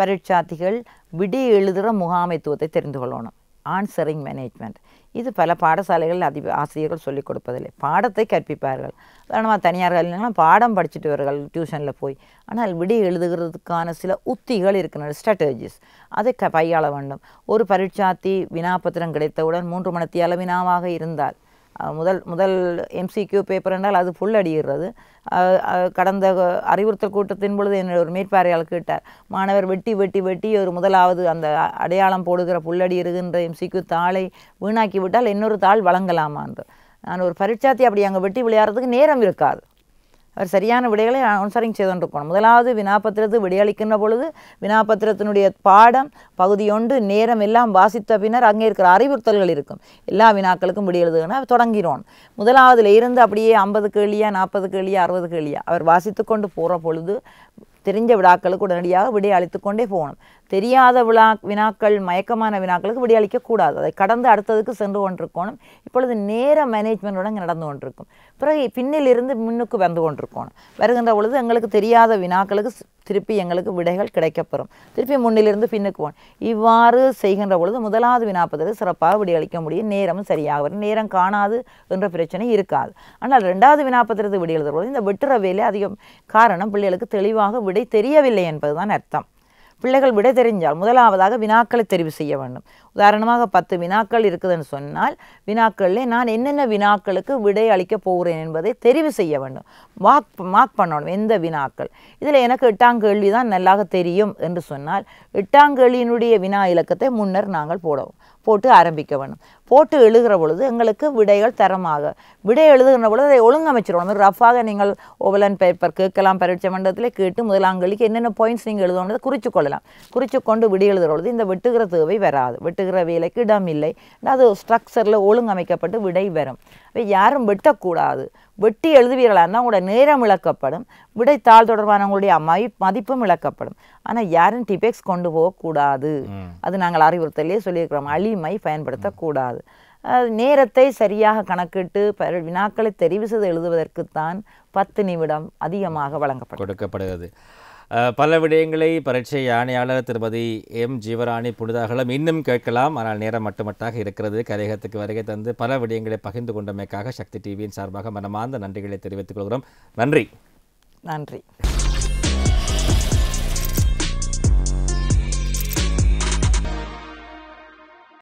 பரீட்சார்த்திகள் விடி எழுதுகிற முகாமைத்துவத்தை தெரிந்து கொள்ளணும் ஆன்சரிங் மேனேஜ்மெண்ட் இது பல பாடசாலைகளில் அதி ஆசிரியர்கள் சொல்லிக் கொடுப்பதில்லை பாடத்தை கற்பிப்பார்கள் உதாரணமாக தனியார் கல்வினாலும் பாடம் படிச்சுட்டு வருகள் டியூஷனில் போய் ஆனால் விடி எழுதுகிறதுக்கான சில உத்திகள் இருக்கின்றன ஸ்ட்ராட்டஜிஸ் அதை க கையாள வேண்டும் ஒரு பரீட்சார்த்தி வினாப்பத்திரம் கிடைத்தவுடன் மூன்று மணத்தி வினாவாக இருந்தால் முதல் முதல் எம்சிக்யூ பேப்பர் என்றால் அது ஃபுல் அடிகிறது கடந்த அறிவுறுத்தல் கூட்டத்தின் பொழுது என்னோட ஒரு மேற்பார்வையாளர் கேட்டார் மாணவர் வெட்டி வெட்டி வெட்டி ஒரு முதலாவது அந்த அடையாளம் போடுகிற புல்லடி இருக்கின்ற எம்சிக்யூ தாளை வீணாக்கி விட்டால் இன்னொரு தாள் வழங்கலாமா என்று நான் ஒரு பரீட்சாத்தி அப்படி அங்கே வெட்டி விளையாடுறதுக்கு நேரம் இருக்காது அவர் சரியான விடைகளை அனுசரிங் செய்து கொண்டிருக்கணும் முதலாவது வினாபத்திரத்தை விடையளிக்கின்ற பொழுது வினாபத்திரத்தினுடைய பாடம் ஒன்று நேரம் எல்லாம் வாசித்த பின்னர் அங்கே இருக்கிற அறிவுறுத்தல்கள் இருக்கும் எல்லா வினாக்களுக்கும் விடை எழுதுகனா தொடங்கிறோம் முதலாவதுல இருந்து அப்படியே ஐம்பது கேள்வியா நாற்பது கேள்வியா அறுபது கேள்வியா அவர் வாசித்து கொண்டு போகிற பொழுது தெரிஞ்ச விழாக்களுக்கு உடனடியாக விடை அளித்து கொண்டே போகணும் தெரியாத விழா வினாக்கள் மயக்கமான வினாக்களுக்கு விடியளிக்கக்கூடாது அதை கடந்து அடுத்ததுக்கு சென்று கொண்டிருக்கணும் இப்பொழுது நேர இங்கே நடந்து கொண்டிருக்கும் பிறகு பின்னிலிருந்து முன்னுக்கு வந்து கொண்டிருக்கணும் வருகின்ற பொழுது எங்களுக்கு தெரியாத வினாக்களுக்கு திருப்பி எங்களுக்கு விடைகள் கிடைக்கப்பெறும் திருப்பி முன்னிலிருந்து பின்னுக்கு போகணும் இவ்வாறு செய்கின்ற பொழுது முதலாவது வினாப்பதற்கு சிறப்பாக விடியளிக்க முடியும் நேரமும் சரியாக வரும் நேரம் காணாது என்ற பிரச்சனை இருக்காது ஆனால் ரெண்டாவது வினாப்பத்திரத்தை விடியெழுத பொழுது இந்த வெட்டுற வேலை அதிகம் காரணம் பிள்ளைகளுக்கு தெளிவாக விடை தெரியவில்லை என்பதுதான் அர்த்தம் பிள்ளைகள் விடை தெரிஞ்சால் முதலாவதாக வினாக்களை தெரிவு செய்ய வேண்டும் உதாரணமாக பத்து வினாக்கள் இருக்குதுன்னு சொன்னால் வினாக்களில் நான் என்னென்ன வினாக்களுக்கு விடை அளிக்கப் போகிறேன் என்பதை தெரிவு செய்ய வேண்டும் மார்க் மார்க் பண்ணணும் எந்த வினாக்கள் இதில் எனக்கு எட்டாம் கேள்வி தான் நல்லாக தெரியும் என்று சொன்னால் எட்டாம் கேள்வியினுடைய வினா இலக்கத்தை முன்னர் நாங்கள் போடுவோம் போட்டு ஆரம்பிக்க வேணும் போட்டு எழுகிற பொழுது எங்களுக்கு விடைகள் தரமாக விடை எழுதுகிற பொழுது அதை ஒழுங்கமைச்சிடணும் ரஃபாக நீங்கள் ஓவலன் பேப்பர் கேட்கலாம் பரீட்சை மண்டலத்தில் கேட்டு முதலாங்களுக்கு என்னென்ன பாயிண்ட்ஸ் நீங்கள் எழுதணும் குறித்து கொள்ளலாம் குறித்து கொண்டு விடை எழுதுகிற பொழுது இந்த வெட்டுகிற தேவை வராது வெட்டுகிற வேலைக்கு இடம் இல்லை அது ஸ்ட்ரக்சரில் ஒழுங்கமைக்கப்பட்டு விடை வரும் யாரும் வெட்டக்கூடாது வெட்டி எழுதுவீர்களாக இருந்தால் உங்களோட நேரம் இழக்கப்படும் விடைத்தாள் தொடர்பான உங்களுடைய மதிப்பும் இழக்கப்படும் ஆனால் யாரும் டிபெக்ஸ் கொண்டு போகக்கூடாது அது நாங்கள் அறிவுறுத்தலே சொல்லியிருக்கிறோம் அழிமை பயன்படுத்தக்கூடாது நேரத்தை சரியாக கணக்கிட்டு வினாக்களை தெரிவு செய்து எழுதுவதற்குத்தான் பத்து நிமிடம் அதிகமாக வழங்கப்படும் கொடுக்கப்படுகிறது பல விடயங்களை பரீட்சை ஆணையாளர் திருமதி எம் ஜீவராணி புனிதாகலம் இன்னும் கேட்கலாம் ஆனால் நேரம் மட்டுமட்டாக இருக்கிறது கரையகத்துக்கு வருகை தந்து பல விடயங்களை பகிர்ந்து கொண்டமைக்காக சக்தி டிவியின் சார்பாக மனமார்ந்த நன்றிகளை தெரிவித்துக் கொள்கிறோம் நன்றி நன்றி